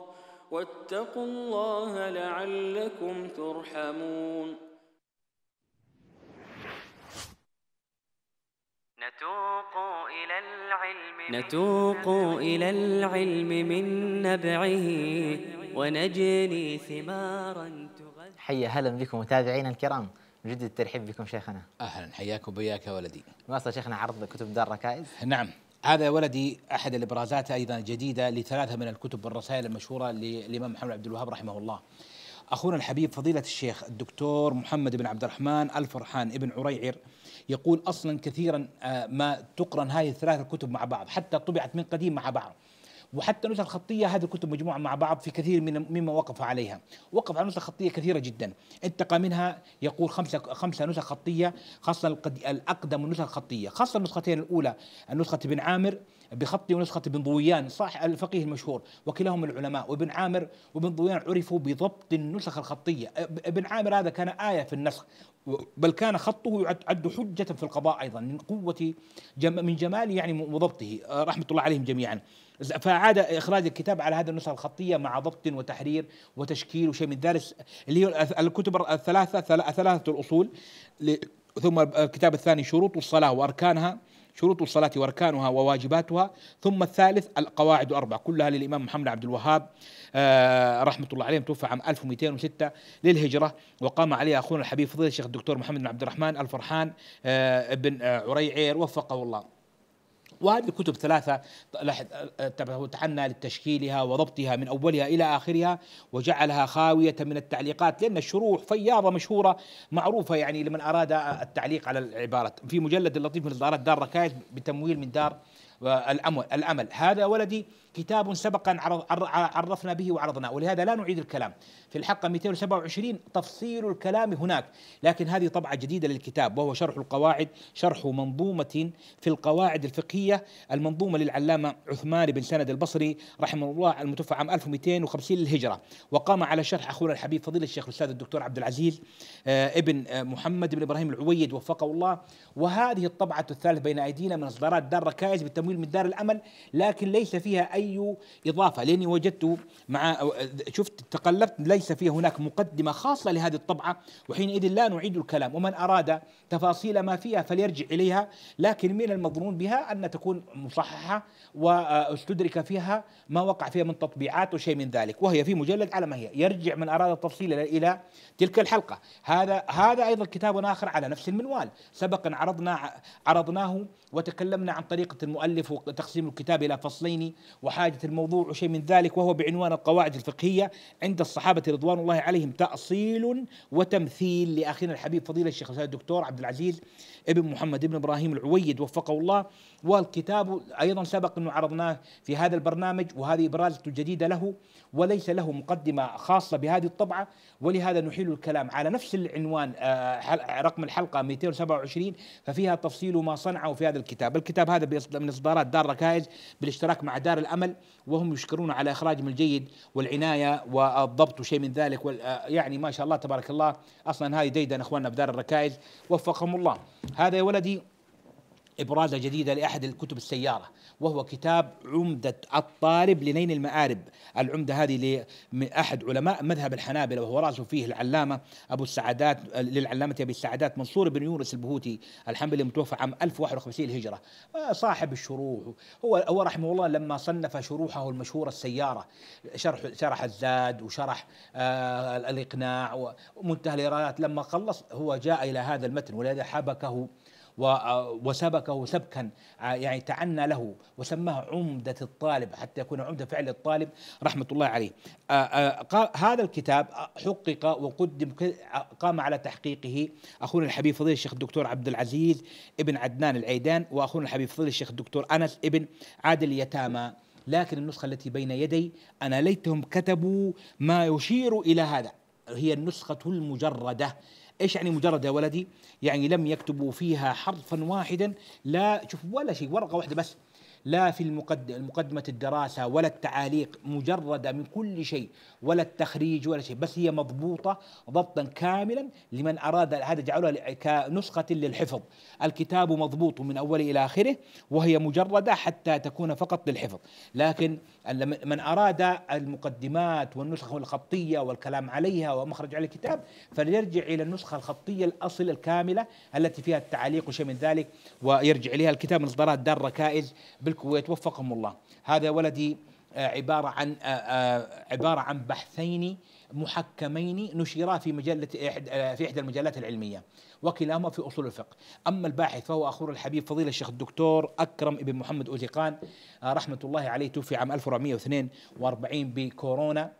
واتقوا الله لعلكم ترحمون نتوق إلى العلم نتوق إلى العلم من نبعه ونجني ثمارا تغذي حيا هلا بكم متابعينا الكرام مجدد الترحيب بكم شيخنا اهلا حياكم وبياك يا ولدي واصل شيخنا عرض كتب دار ركائز نعم هذا يا ولدي احد الابرازات ايضا الجديده لثلاثه من الكتب والرسائل المشهوره للامام محمد عبد الوهاب رحمه الله. اخونا الحبيب فضيله الشيخ الدكتور محمد بن عبد الرحمن الفرحان ابن عريعر يقول اصلا كثيرا آه، ما تقرن هذه الثلاثه الكتب مع بعض حتى طبعت من قديم مع بعض. وحتى النسخ الخطيه هذه الكتب مجموعه مع بعض في كثير من مما وقف عليها وقف على نسخ خطيه كثيره جدا انتقى منها يقول خمسه خمسه نسخ خطيه خاصه الاقدم النسخ الخطيه خاصه النسختين الاولى نسخه ابن عامر بخط ونسخة ابن ضويان صاح الفقيه المشهور وكلاهم العلماء وابن عامر وابن ضويان عرفوا بضبط النسخ الخطية ابن عامر هذا كان آية في النسخ بل كان خطه يعد حجة في القضاء أيضا من قوة جم من جمال يعني وضبطه رحمة الله عليهم جميعا فعاد إخراج الكتاب على هذه النسخة الخطية مع ضبط وتحرير وتشكيل وشيء من ذلك اللي هي الكتب الثلاثة ثلاثة الأصول ثم الكتاب الثاني شروط الصلاة وأركانها شروط الصلاة وأركانها وواجباتها ثم الثالث القواعد الأربع كلها للإمام محمد عبد الوهاب آه، رحمة الله عليه توفى عام 1206 للهجرة وقام عليها أخونا الحبيب فضيل الشيخ الدكتور محمد بن عبد الرحمن الفرحان آه، بن عريعير وفقه الله وهذه الكتب ثلاثة تعنى لتشكيلها وضبطها من أولها إلى آخرها وجعلها خاوية من التعليقات لأن الشروح فياضة مشهورة معروفة يعني لمن أراد التعليق على العبارات في مجلد اللطيف من إصدارات دار ركائز بتمويل من دار آه، الأمل هذا ولدي كتاب سبقا عرفنا به وعرضنا ولهذا لا نعيد الكلام في الحق 227 تفصيل الكلام هناك لكن هذه طبعة جديدة للكتاب وهو شرح القواعد شرح منظومة في القواعد الفقهية المنظومة للعلامة عثمان بن سند البصري رحمه الله المتوفى عام 1250 للهجرة وقام على شرح أخونا الحبيب فضيل الشيخ الأستاذ الدكتور عبد العزيز آه، ابن آه، محمد بن إبراهيم العويد وفقه الله وهذه الطبعة الثالثة بين أيدينا من إصدارات دار ركائز بالتمويل من دار الأمل لكن ليس فيها أي اي اضافه لاني وجدت مع شفت تقلبت ليس في هناك مقدمه خاصه لهذه الطبعه وحينئذ لا نعيد الكلام ومن اراد تفاصيل ما فيها فليرجع اليها لكن من المظنون بها ان تكون مصححه واستدرك فيها ما وقع فيها من تطبيعات وشيء من ذلك وهي في مجلد على ما هي يرجع من اراد التفصيل الى تلك الحلقه هذا هذا ايضا كتاب اخر على نفس المنوال سبقا عرضنا عرضناه وتكلمنا عن طريقه المؤلف وتقسيم الكتاب الى فصلين وح حاجة الموضوع وشيء من ذلك وهو بعنوان القواعد الفقهية عند الصحابة رضوان الله عليهم تأصيل وتمثيل لأخينا الحبيب فضيلة الشيخ الدكتور عبد العزيز ابن محمد ابن إبراهيم العويد وفقه الله والكتاب أيضا سبق أنه عرضناه في هذا البرنامج وهذه إبرازة جديدة له وليس له مقدمة خاصة بهذه الطبعة ولهذا نحيل الكلام على نفس العنوان آه، رقم الحلقة 227 ففيها تفصيل ما صنعه في هذا الكتاب الكتاب هذا من إصدارات دار ركائز بالاشتراك مع دار الأمن العمل وهم يشكرون على إخراجهم الجيد والعناية والضبط وشيء من ذلك آه، يعني ما شاء الله تبارك الله أصلا هذه ديدن إخواننا بدار الركائز وفقهم الله هذا يا ولدي إبرازة جديدة لأحد الكتب السيارة وهو كتاب عمدة الطالب لنين المآرب العمدة هذه لأحد علماء مذهب الحنابلة وهو راسه فيه العلامة أبو السعدات للعلامة أبي السعدات منصور بن يونس البهوتي الحنبلي المتوفى عام 1051 الهجرة آه، صاحب الشروح هو هو رحمه الله لما صنف شروحه المشهورة السيارة شرح شرح الزاد وشرح آه الإقناع ومنتهى الإرادات لما خلص هو جاء إلى هذا المتن ولذا حبكه وسبكه سبكا آه، يعني تعنى له وسماه عمدة الطالب حتى يكون عمدة فعل الطالب رحمة الله عليه آه، آه، هذا الكتاب حقق وقدم قام على تحقيقه أخونا الحبيب فضيل الشيخ الدكتور عبد العزيز ابن عدنان العيدان وأخونا الحبيب فضيل الشيخ الدكتور أنس ابن عادل يتامى لكن النسخة التي بين يدي أنا ليتهم كتبوا ما يشير إلى هذا هي النسخة المجردة ايش يعني مجرد يا ولدي؟ يعني لم يكتبوا فيها حرفا واحدا لا شوف ولا شيء ورقه واحده بس لا في مقدمة الدراسة ولا التعاليق مجردة من كل شيء ولا التخريج ولا شيء بس هي مضبوطة ضبطا كاملا لمن أراد هذا جعلها كنسخة للحفظ الكتاب مضبوط من أوله إلى آخره وهي مجردة حتى تكون فقط للحفظ لكن من أراد المقدمات والنسخة الخطية والكلام عليها ومخرج على الكتاب فليرجع إلى النسخة الخطية الأصل الكاملة التي فيها التعاليق وشيء من ذلك ويرجع إليها الكتاب من إصدارات دار ركائز بالكويت وفقهم الله هذا ولدي آه، عبارة عن آه، آه، عبارة عن بحثين محكمين نشرا في مجلة في إحدى المجلات العلمية وكلاهما في أصول الفقه أما الباحث فهو أخور الحبيب فضيلة الشيخ الدكتور أكرم ابن محمد أوزيقان رحمة الله عليه توفي عام 1442 بكورونا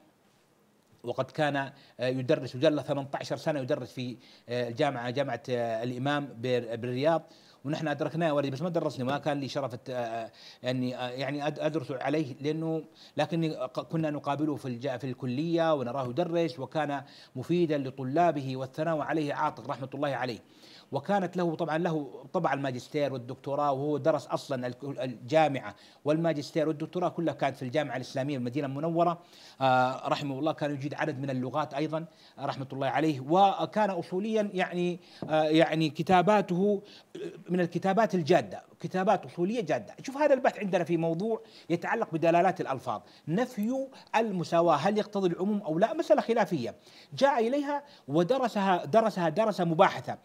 وقد كان يدرس وجل 18 سنه يدرس في الجامعه جامعه الامام بالرياض ونحن ادركناه ولدي بس ما درسني ما كان لي شرف آه، آه، اني آه، يعني ادرس عليه لانه لكن كنا نقابله في في الكليه ونراه يدرس وكان مفيدا لطلابه والثناء عليه عاطف رحمه الله عليه وكانت له طبعا له طبع الماجستير والدكتوراه وهو درس اصلا الجامعه والماجستير والدكتوراه كلها كانت في الجامعه الاسلاميه المدينه المنوره آه، رحمه الله كان يجيد عدد من اللغات ايضا رحمه الله عليه وكان اصوليا يعني آه، يعني كتاباته آه، من الكتابات الجاده كتابات اصوليه جاده، شوف هذا البحث عندنا في موضوع يتعلق بدلالات الالفاظ، نفي المساواه هل يقتضي العموم او لا؟ مساله خلافيه، جاء اليها ودرسها درسها درس مباحثه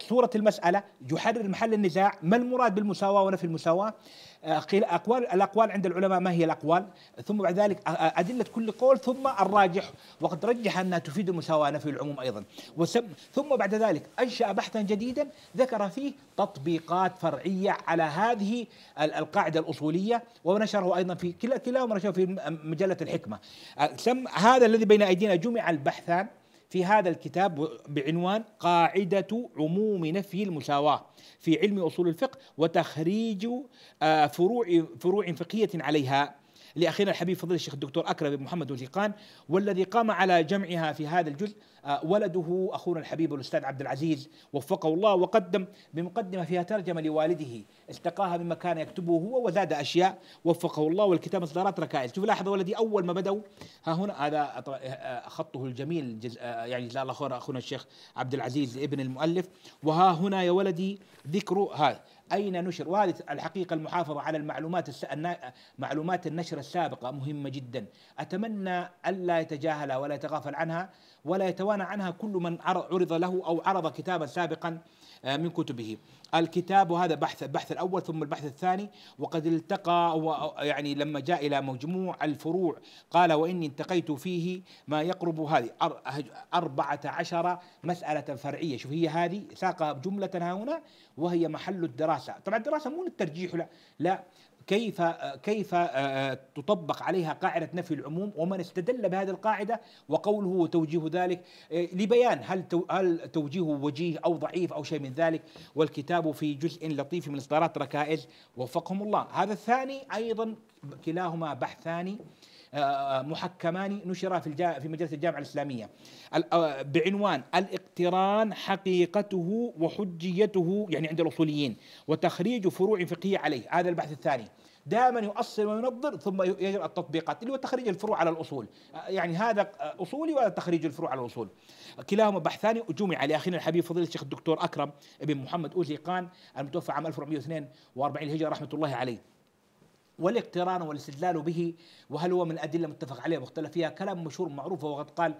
صوره المساله يحرر محل النزاع، ما المراد بالمساواه ونفي المساواه؟ قيل أقوال الأقوال عند العلماء ما هي الأقوال ثم بعد ذلك أدلة كل قول ثم الراجح وقد رجح أنها تفيد المساواة في العموم أيضا ثم بعد ذلك أنشأ بحثا جديدا ذكر فيه تطبيقات فرعية على هذه القاعدة الأصولية ونشره أيضا في كلاهما نشره في مجلة الحكمة هذا الذي بين أيدينا جمع البحثان في هذا الكتاب بعنوان قاعدة عموم نفي المساواة في علم أصول الفقه وتخريج آه، فروع فروع فقهية عليها لأخينا الحبيب فضيلة الشيخ الدكتور أكرم بن محمد وزيقان والذي قام على جمعها في هذا الجزء آه، ولده أخونا الحبيب الأستاذ عبد العزيز وفقه الله وقدم بمقدمة فيها ترجمة لوالده استقاها مما كان يكتبه هو وزاد أشياء وفقه الله والكتاب إصدارات ركائز شوف لاحظ ولدي أول ما بدأوا ها هنا هذا آه، آه، خطه الجميل جز يعني جزاه الله خير أخونا الشيخ عبد العزيز ابن المؤلف وها هنا يا ولدي ذكر ها اين نشر وهذه الحقيقه المحافظه على المعلومات الس... معلومات النشر السابقه مهمه جدا اتمنى الا يتجاهلها ولا يتغافل عنها ولا يتوانى عنها كل من عرض له او عرض كتابا سابقا آه، من كتبه الكتاب وهذا بحث البحث الاول ثم البحث الثاني وقد التقى يعني لما جاء الى مجموع الفروع قال واني التقيت فيه ما يقرب هذه 14 مساله فرعيه شوف هي هذه ساق جمله ها هنا وهي محل الدراسه طبعا الدراسه مو للترجيح لا لا كيف كيف آه، آه، تطبق عليها قاعده نفي العموم ومن استدل بهذه القاعده وقوله وتوجيه ذلك آه، لبيان هل هل توجيهه وجيه او ضعيف او شيء من ذلك والكتاب في جزء لطيف من اصدارات ركائز وفقهم الله هذا الثاني ايضا كلاهما بحثان آه، آه، محكمان نشرا في في مجلس الجامعه الاسلاميه آه، بعنوان الاقتران حقيقته وحجيته يعني عند الاصوليين وتخريج فروع فقهيه عليه هذا البحث الثاني دائما يؤصل وينظر ثم يجرى التطبيقات اللي هو تخريج الفروع على الاصول يعني هذا اصولي وهذا تخريج الفروع على الاصول كلاهما بحثان جمع لاخينا الحبيب فضيله الشيخ الدكتور اكرم بن محمد اوزيقان المتوفى عام 1442 الهجره رحمه الله عليه والاقتران والاستدلال به وهل هو من أدلة متفق عليها مختلف فيها كلام مشهور معروف وقد قال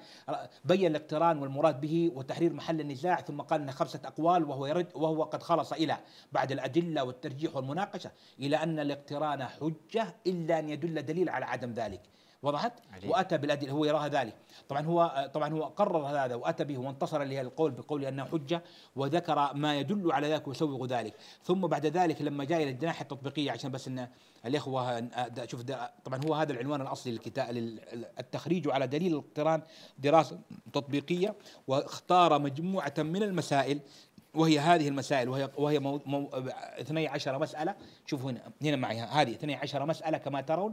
بين الاقتران والمراد به وتحرير محل النزاع ثم قال أن خمسة أقوال وهو يرد وهو قد خلص إلى بعد الأدلة والترجيح والمناقشة إلى أن الاقتران حجة إلا أن يدل دليل على عدم ذلك وضحت؟ عجيب. واتى بالادله هو يراها ذلك طبعا هو آه، طبعا هو قرر هذا واتى به وانتصر له القول بقول انه حجه وذكر ما يدل على ذلك ويسوغ ذلك ثم بعد ذلك لما جاء الى الناحيه التطبيقيه عشان بس ان الاخوه آه، شوف طبعا هو هذا العنوان الاصلي للكتاب التخريج على دليل الاقتران دراسه تطبيقيه واختار مجموعه من المسائل وهي هذه المسائل وهي وهي مو مو 12 مساله شوفوا هنا هنا معي هذه 12 مساله كما ترون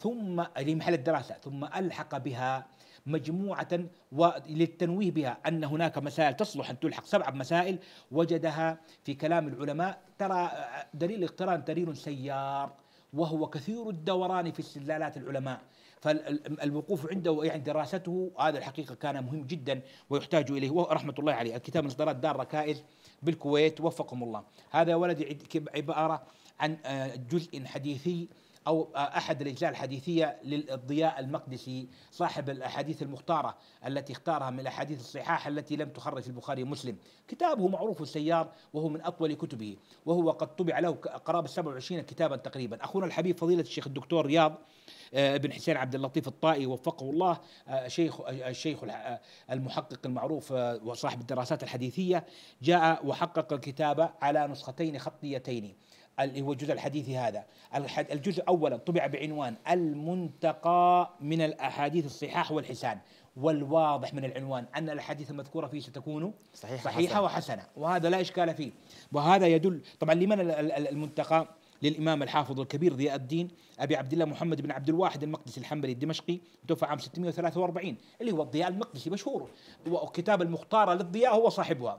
ثم اللي محل الدراسه ثم الحق بها مجموعة وللتنويه بها أن هناك مسائل تصلح أن تلحق سبع مسائل وجدها في كلام العلماء ترى دليل الاقتران دليل سيار وهو كثير الدوران في استدلالات العلماء فالوقوف عنده يعني دراسته هذا الحقيقة كان مهم جدا ويحتاج إليه ورحمة الله عليه الكتاب من إصدارات دار ركائز بالكويت وفقهم الله هذا ولدي عبارة عن جزء حديثي أو أحد الأجزاء الحديثية للضياء المقدسي صاحب الأحاديث المختارة التي اختارها من الأحاديث الصحاح التي لم تخرج البخاري ومسلم كتابه معروف السيار وهو من أطول كتبه وهو قد طبع له قرابة 27 كتابا تقريبا أخونا الحبيب فضيلة الشيخ الدكتور رياض آه، بن حسين عبد اللطيف الطائي وفقه الله آه، شيخ آه، الشيخ المحقق المعروف وصاحب الدراسات الحديثيه جاء وحقق الكتابه على نسختين خطيتين هو الجزء الحديثي هذا الجزء أولا طبع بعنوان المنتقى من الأحاديث الصحاح والحسان والواضح من العنوان أن الأحاديث المذكورة فيه ستكون صحيحة, صحيحة حسنة. وحسنة وهذا لا إشكال فيه وهذا يدل طبعا لمن المنتقى للإمام الحافظ الكبير ضياء الدين أبي عبد الله محمد بن عبد الواحد المقدسي الحنبلي الدمشقي توفى عام 643 اللي هو الضياء المقدسي مشهور وكتاب المختارة للضياء هو صاحبها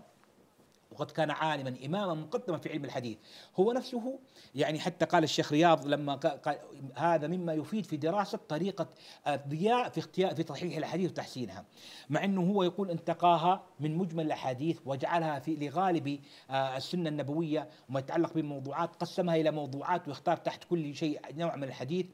وقد كان عالما إماما مقدما في علم الحديث هو نفسه يعني حتى قال الشيخ رياض لما قال هذا مما يفيد في دراسة طريقة الضياء في اختيار في تصحيح الاحاديث وتحسينها مع أنه هو يقول انتقاها من مجمل الأحاديث وجعلها في لغالب آه، السنة النبوية وما يتعلق بموضوعات قسمها إلى موضوعات ويختار تحت كل شيء نوع من الحديث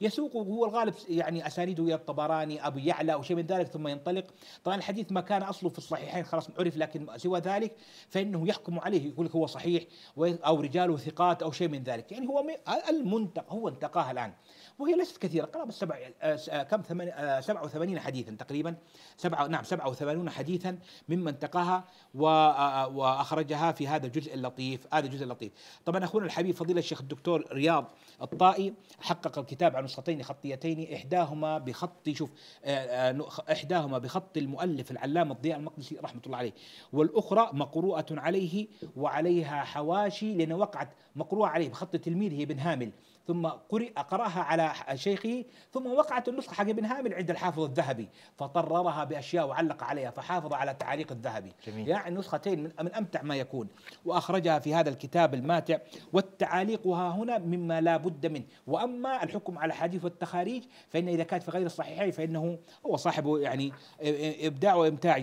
يسوق هو الغالب يعني أسانيده إلى الطبراني أبو يعلى أو شيء من ذلك ثم ينطلق طبعا الحديث ما كان أصله في الصحيحين خلاص عرف لكن سوى ذلك فإن انه يحكم عليه يقول لك هو صحيح او رجاله ثقات او شيء من ذلك يعني هو المنتقى هو انتقاها الان وهي ليست كثيره قرابه سبع آه، آه، كم 87 آه، حديثا تقريبا سبعة نعم 87 حديثا مما انتقاها واخرجها في هذا الجزء اللطيف هذا الجزء اللطيف طبعا اخونا الحبيب فضيله الشيخ الدكتور رياض الطائي حقق الكتاب عن نسختين خطيتين احداهما بخط شوف احداهما بخط المؤلف العلامه الضياء المقدسي رحمه الله عليه والاخرى مقروءه عليه وعليها حواشي لأنها وقعت مقروءة عليه بخط التلميذ هي بن هامل ثم قرئ قرأها على شيخه ثم وقعت النسخة حق ابن هامل عند الحافظ الذهبي فطررها بأشياء وعلق عليها فحافظ على تعاليق الذهبي جميل. يعني نسختين من, من أمتع ما يكون وأخرجها في هذا الكتاب الماتع والتعاليق ها هنا مما لا بد منه وأما الحكم على الحديث والتخاريج فإن إذا كانت في غير الصحيحين فإنه هو صاحب يعني إبداع وإمتاع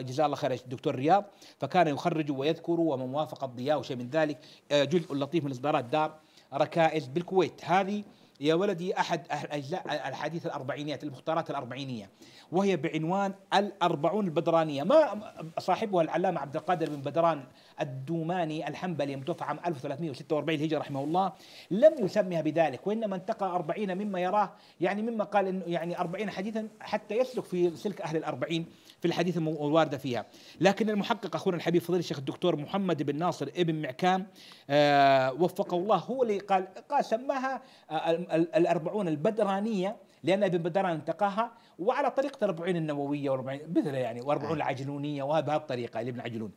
جزاه الله خير الدكتور رياض فكان يخرج ويذكر ومن وافق الضياء وشيء من ذلك آه، جزء لطيف من إصدارات دار ركائز بالكويت هذه يا ولدي أحد اجزاء الحديث الأربعينيات المختارات الأربعينية وهي بعنوان الأربعون البدرانية ما صاحبها العلامة عبد القادر بن بدران الدوماني الحنبلي المتوفى عام 1346 الهجرة رحمه الله لم يسميها بذلك وإنما انتقى أربعين مما يراه يعني مما قال إنه يعني أربعين حديثا حتى يسلك في سلك أهل الأربعين في الحديث الواردة فيها لكن المحقق أخونا الحبيب فضيل الشيخ الدكتور محمد بن ناصر ابن معكام آه، وفقه الله هو اللي قال, قال سماها آه، الأربعون البدرانية لأن ابن بدران انتقاها وعلى طريقة الأربعين النووية وأربعين مثل يعني وأربعون نعم. العجلونية وبهالطريقة لابن عجلون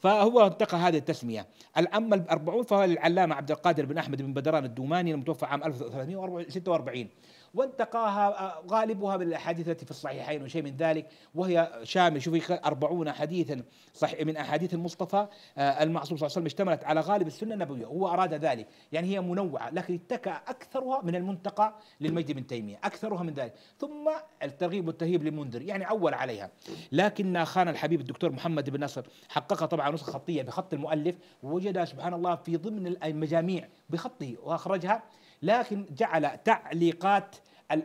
فهو انتقى هذه التسمية الأما الأربعون فهو للعلامة عبد القادر بن أحمد بن بدران الدوماني المتوفى عام 1346 وانتقاها آه، غالبها من الاحاديث التي في الصحيحين وشيء من ذلك وهي شامل شوفي 40 حديثا صح من احاديث المصطفى آه، المعصوم صلى الله عليه وسلم اشتملت على غالب السنه النبويه هو اراد ذلك يعني هي منوعه لكن اتكى اكثرها من المنتقى للمجد بن تيميه اكثرها من ذلك ثم الترغيب والتهيب لمنذر يعني عول عليها لكن خان الحبيب الدكتور محمد بن نصر حققها طبعا نسخه خطيه بخط المؤلف ووجدها سبحان الله في ضمن المجاميع بخطه واخرجها لكن جعل تعليقات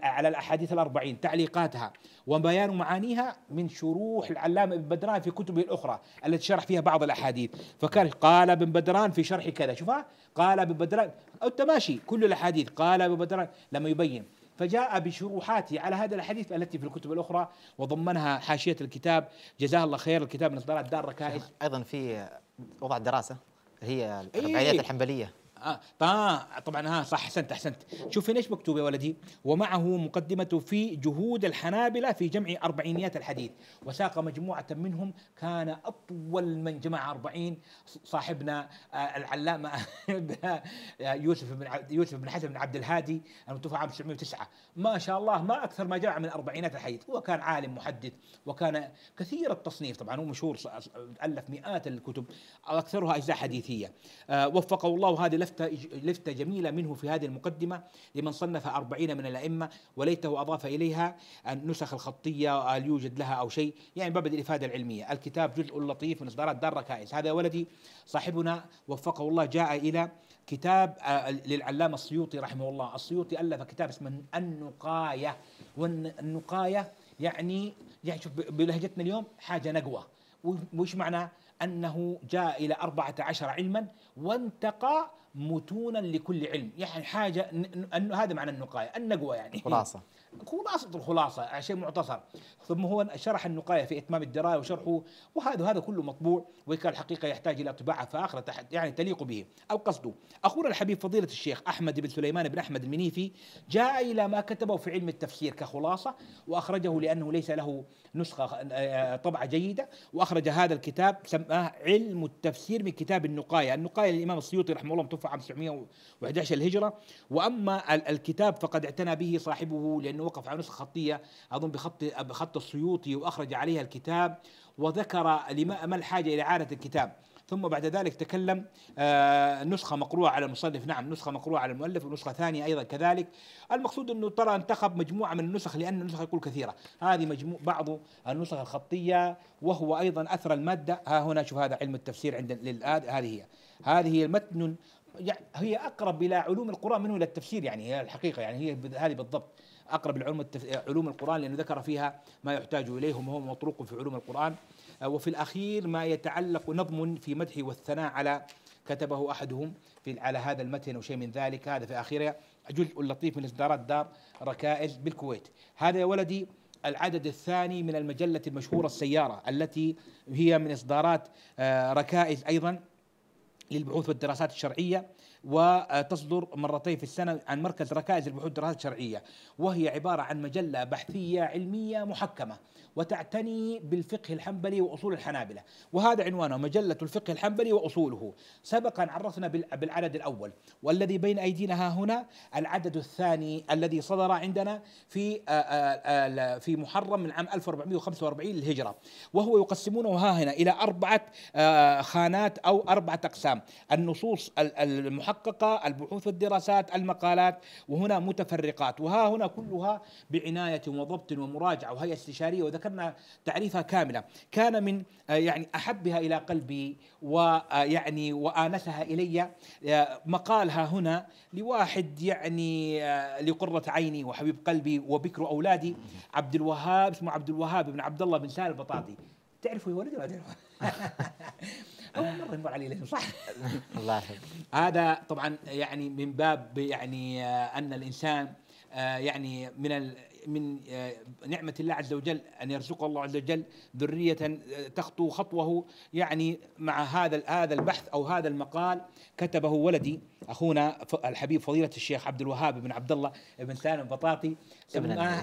على الأحاديث الأربعين تعليقاتها وبيان معانيها من شروح العلامة ابن بدران في كتبه الأخرى التي شرح فيها بعض الأحاديث فكان قال ابن بدران في شرح كذا شوفها قال ابن بدران انت التماشي كل الأحاديث قال ابن بدران لما يبين فجاء بشروحاته على هذا الحديث التي في الكتب الاخرى وضمنها حاشيه الكتاب جزاه الله خير الكتاب من اصدارات دار ركائز ايضا في وضع دراسه هي إيه. الحنبليه آه طبعا ها آه، صح احسنت احسنت شوف هنا ايش مكتوب يا ولدي ومعه مقدمته في جهود الحنابله في جمع اربعينيات الحديث وساق مجموعه منهم كان اطول من جمع أربعين صاحبنا آه، العلامه يوسف بن يوسف بن حسن بن عبد الهادي المتوفى عام 909 ما شاء الله ما اكثر ما جمع من اربعينات الحديث هو كان عالم محدث وكان كثير التصنيف طبعا هو مشهور الف مئات الكتب اكثرها اجزاء حديثيه آه، وفقه الله هذه لفت لفتة, لفتة جميلة منه في هذه المقدمة لمن صنف أربعين من الأئمة وليته أضاف إليها النسخ الخطية هل يوجد لها أو شيء يعني باب الإفادة العلمية الكتاب جزء لطيف من إصدارات دار ركائز هذا ولدي صاحبنا وفقه الله جاء إلى كتاب آه، للعلامة السيوطي رحمه الله السيوطي ألف كتاب اسمه النقاية والنقاية يعني يعني شوف بلهجتنا اليوم حاجة نقوة وش معنى أنه جاء إلى أربعة عشر علما وانتقى متونا لكل علم يعني حاجة أن هذا معنى النقاية النقوة يعني خلاصة خلاصة الخلاصة شيء معتصر ثم هو شرح النقاية في إتمام الدراية وشرحه وهذا هذا كله مطبوع وإن الحقيقة يحتاج إلى طباعة فاخرة تحت يعني تليق به أو قصده أخونا الحبيب فضيلة الشيخ أحمد بن سليمان بن أحمد المنيفي جاء إلى ما كتبه في علم التفسير كخلاصة وأخرجه لأنه ليس له نسخة آه، طبعة جيدة وأخرج هذا الكتاب سماه علم التفسير من كتاب النقاية النقاية للإمام السيوطي رحمه الله متوفى عام 911 الهجرة وأما الكتاب فقد اعتنى به صاحبه لأنه وقف على نسخة خطيه اظن بخط بخط السيوطي واخرج عليها الكتاب وذكر ما الحاجه الى اعاده الكتاب ثم بعد ذلك تكلم آه، نسخة مقروءة على المصنف نعم نسخة مقروءة على المؤلف ونسخة ثانية أيضا كذلك المقصود أنه ترى انتخب مجموعة من النسخ لأن النسخ يقول كثيرة هذه مجموع بعض النسخ الخطية وهو أيضا أثر المادة ها هنا شوف هذا علم التفسير عند هذه هي هذه هي المتن يعني هي اقرب الى علوم القران منه الى التفسير يعني هي الحقيقه يعني هي هذه بالضبط اقرب العلوم التف... علوم القران لانه ذكر فيها ما يحتاج اليه وهو مطروق في علوم القران آه، وفي الاخير ما يتعلق نظم في مدح والثناء على كتبه احدهم في على هذا المتن او شيء من ذلك هذا في اخرها جزء لطيف من اصدارات دار ركائز بالكويت هذا يا ولدي العدد الثاني من المجله المشهوره السياره التي هي من اصدارات آه، ركائز ايضا للبحوث والدراسات الشرعية وتصدر مرتين في السنة عن مركز ركائز البحوث والدراسات الشرعية وهي عبارة عن مجلة بحثية علمية محكمة وتعتني بالفقه الحنبلي وأصول الحنابلة وهذا عنوانه مجلة الفقه الحنبلي وأصوله سبقا عرفنا بالعدد الأول والذي بين أيدينا ها هنا العدد الثاني الذي صدر عندنا في آه، آه، في محرم من عام 1445 للهجرة وهو يقسمونه ها هنا إلى أربعة آه، خانات أو أربعة أقسام النصوص المحققة البحوث والدراسات المقالات وهنا متفرقات وها هنا كلها بعناية وضبط ومراجعة وهي استشارية وذكر ذكرنا تعريفها كاملة كان من آه، يعني أحبها إلى قلبي ويعني آه، وآنسها إلي آه، مقالها هنا لواحد يعني لقرة عيني وحبيب قلبي وبكر أولادي عبد الوهاب اسمه عبد الوهاب بن عبد الله بن سالم البطاطي تعرفه يا ولدي ولا تعرفه؟ اول مره يمر علي لهم صح الله هذا طبعا يعني من باب يعني ان الانسان يعني من من آه، نعمة الله عز وجل أن يرزق الله عز وجل ذرية آه، تخطو خطوه يعني مع هذا هذا البحث أو هذا المقال كتبه ولدي أخونا الحبيب فضيلة الشيخ عبد الوهاب بن عبد الله بن سالم البطاطي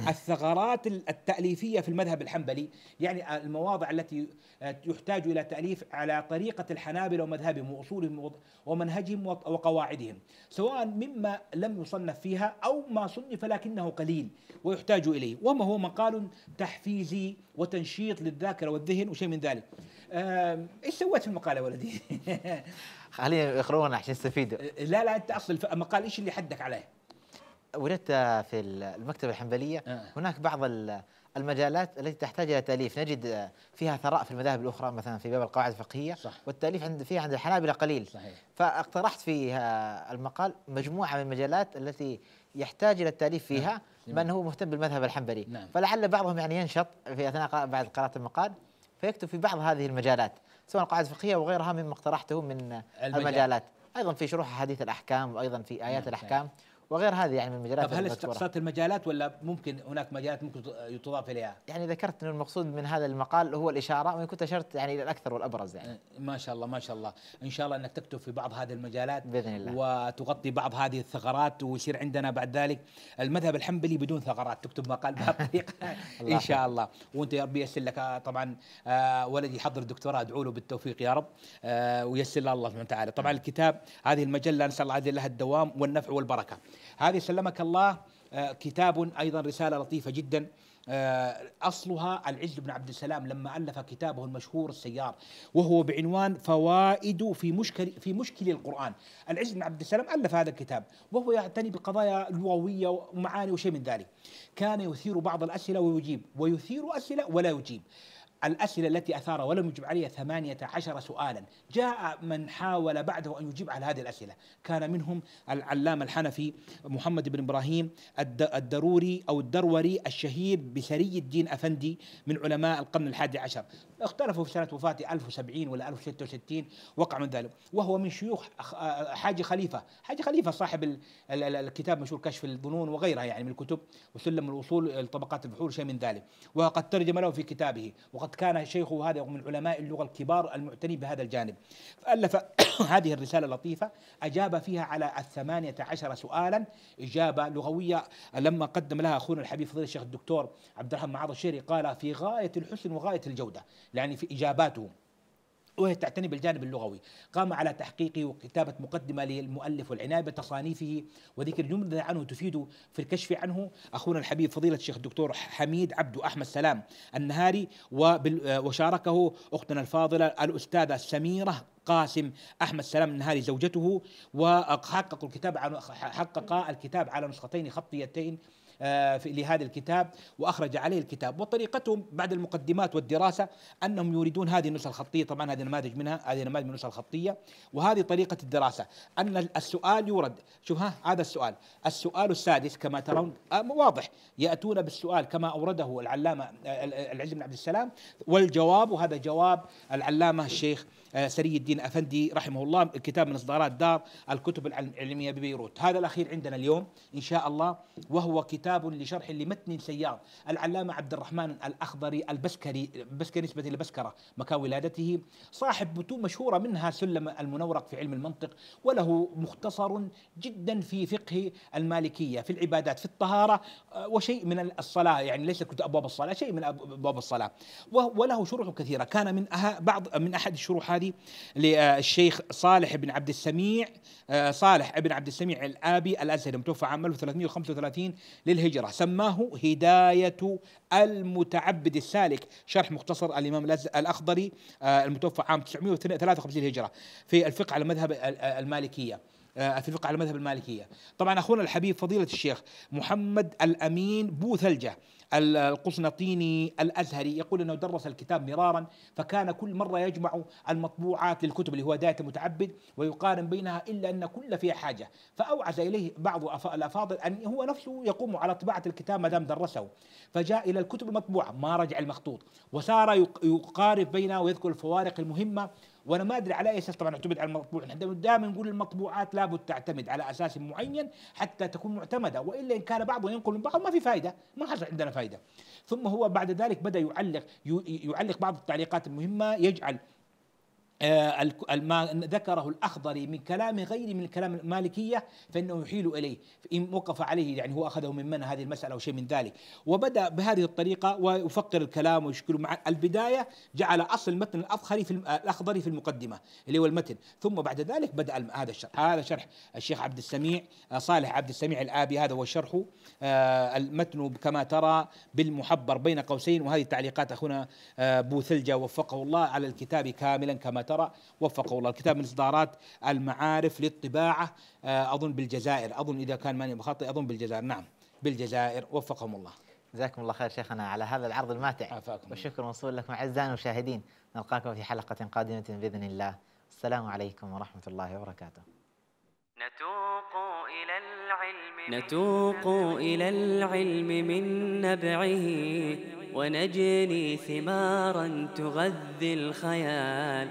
الثغرات التأليفية في المذهب الحنبلي يعني المواضع التي آه، يحتاج إلى تأليف على طريقة الحنابلة ومذهبهم وأصولهم ومنهجهم وقواعدهم سواء مما لم يصنف فيها أو ما صنف لكنه قليل ويحتاج يحتاج إليه وما هو مقال تحفيزي وتنشيط للذاكرة والذهن وشيء من ذلك إيش سويت في المقالة ولدي؟ خلينا يقرونها عشان يستفيدوا لا لا أنت أصل المقال إيش اللي حدك عليه؟ وجدت في المكتبة الحنبلية آه. هناك بعض المجالات التي تحتاج الى تاليف نجد فيها ثراء في المذاهب الاخرى مثلا في باب القواعد الفقهيه صح. والتاليف عند فيها عند الحنابله قليل صحيح. فاقترحت في المقال مجموعه من المجالات التي يحتاج إلى التأليف نعم. فيها نعم. من هو مهتم بالمذهب الحنبلي نعم. فلعل بعضهم يعني ينشط في أثناء بعد قراءة المقال فيكتب في بعض هذه المجالات سواء القواعد الفقهية وغيرها مما اقترحته من المجالات أيضا في شروح حديث الأحكام وأيضا في آيات نعم. الأحكام نعم. وغير هذه يعني من المجالات طب هل استقصرت المجالات ولا ممكن هناك مجالات ممكن تضاف اليها؟ يعني ذكرت انه المقصود من هذا المقال هو الاشاره وان كنت اشرت يعني الى الاكثر والابرز يعني إيه، ما شاء الله ما شاء الله ان شاء الله انك تكتب في بعض هذه المجالات باذن الله وتغطي بعض هذه الثغرات ويصير عندنا بعد ذلك المذهب الحنبلي بدون ثغرات تكتب مقال بهالطريقه ان شاء الله وانت يا رب يسر لك آه، طبعا آه، ولدي يحضر الدكتوراه ادعو له بالتوفيق يا رب آه، ويسر الله سبحانه وتعالى طبعا الكتاب هذه المجله نسال الله لها الدوام والنفع والبركه هذه سلمك الله آه، كتاب ايضا رساله لطيفه جدا آه، اصلها العز بن عبد السلام لما الف كتابه المشهور السيار وهو بعنوان فوائد في مشكل في مشكل القران، العز بن عبد السلام الف هذا الكتاب وهو يعتني بقضايا لغويه ومعاني وشيء من ذلك. كان يثير بعض الاسئله ويجيب ويثير اسئله ولا يجيب. الأسئلة التي أثار ولم يجب عليها ثمانية عشر سؤالا جاء من حاول بعده أن يجيب على هذه الأسئلة كان منهم العلامة الحنفي محمد بن إبراهيم الدروري أو الدروري الشهير بسري الدين أفندي من علماء القرن الحادي عشر اختلفوا في سنة وفاته 1070 ولا 1066 وقع من ذلك وهو من شيوخ آه، حاج خليفة حاج خليفة صاحب الكتاب مشهور كشف الظنون وغيرها يعني من الكتب وسلم الوصول لطبقات البحور شيء من ذلك وقد ترجم له في كتابه وقد كان شيخه هذا من علماء اللغة الكبار المعتني بهذا الجانب فألف هذه الرسالة اللطيفة أجاب فيها على الثمانية عشر سؤالا إجابة لغوية لما قدم لها أخونا الحبيب فضيل الشيخ الدكتور عبد الرحمن معاذ الشيري قال في غاية الحسن وغاية الجودة يعني في اجاباته وهي تعتني بالجانب اللغوي قام على تحقيق وكتابة مقدمة للمؤلف والعناية بتصانيفه وذكر جملة عنه تفيد في الكشف عنه أخونا الحبيب فضيلة الشيخ الدكتور حميد عبد أحمد سلام النهاري وشاركه أختنا الفاضلة الأستاذة سميرة قاسم احمد سلام النهاري زوجته وحققوا الكتاب على حقق الكتاب على نسختين خطيتين آه، لهذا الكتاب وأخرج عليه الكتاب وطريقتهم بعد المقدمات والدراسة أنهم يريدون هذه النسخه الخطية طبعا هذه نماذج منها هذه نماذج من النسخه الخطية وهذه طريقة الدراسة أن السؤال يورد شوف ها هذا السؤال السؤال السادس كما ترون آه، واضح يأتون بالسؤال كما أورده العلامة آه، العز بن عبد السلام والجواب وهذا جواب العلامة الشيخ آه، سري الدين افندي رحمه الله كتاب من اصدارات دار الكتب العلميه ببيروت، هذا الاخير عندنا اليوم ان شاء الله وهو كتاب لشرح لمتن سيار العلامه عبد الرحمن الاخضري البسكري بسكري نسبه لبسكره مكان ولادته، صاحب متون مشهوره منها سلم المنورق في علم المنطق وله مختصر جدا في فقه المالكيه في العبادات في الطهاره آه، وشيء من الصلاه يعني ليس كتب ابواب الصلاه شيء من ابواب الصلاه وله شروح كثيره كان من بعض من احد الشروحات هذه للشيخ صالح بن عبد السميع آه، صالح بن عبد السميع الآبي الأزهري المتوفى عام 1335 للهجرة سماه هداية المتعبد السالك شرح مختصر الإمام الأخضري آه، المتوفى عام 953 للهجرة في الفقه على مذهب المالكية آه، في الفقه على مذهب المالكية طبعا أخونا الحبيب فضيلة الشيخ محمد الأمين بوثلجة القسنطيني الازهري يقول انه درس الكتاب مرارا فكان كل مره يجمع المطبوعات للكتب اللي هو دايه المتعبد ويقارن بينها الا ان كل فيها حاجه فاوعز اليه بعض الافاضل ان هو نفسه يقوم على طباعه الكتاب ما دام درسه فجاء الى الكتب المطبوعه ما رجع المخطوط وصار يقارب بينها ويذكر الفوارق المهمه وانا ما ادري على اي اساس طبعا اعتمد على المطبوع نحن دائما نقول المطبوعات لابد تعتمد على اساس معين حتى تكون معتمده والا ان كان بعضها ينقل من بعض ما في فائده ما حصل عندنا فائده ثم هو بعد ذلك بدا يعلق يعلق بعض التعليقات المهمه يجعل آه، ما ذكره الأخضري من كلام غير من كلام المالكية فإنه يحيل إليه إن وقف عليه يعني هو أخذه من من هذه المسألة أو شيء من ذلك وبدأ بهذه الطريقة ويفقر الكلام ويشكل مع البداية جعل أصل المتن الأخضري في الأخضري في المقدمة اللي هو المتن ثم بعد ذلك بدأ هذا الشرح هذا شرح الشيخ عبد السميع آه، صالح عبد السميع الآبي هذا هو شرحه آه، المتن كما ترى بالمحبر بين قوسين وهذه تعليقات أخونا بوثلجة وفقه الله على الكتاب كاملا كما ترى ترى وفقه الله الكتاب من إصدارات المعارف للطباعة آه، أظن بالجزائر أظن إذا كان ماني بخطئ أظن بالجزائر نعم بالجزائر وفقهم الله جزاكم الله خير شيخنا على هذا العرض الماتع عفاكم والشكر موصول لكم أعزائنا المشاهدين نلقاكم في حلقة قادمة بإذن الله السلام عليكم ورحمة الله وبركاته نتوق إلى العلم نتوق إلى العلم من نبعه ونجني ثمارا تغذي الخيال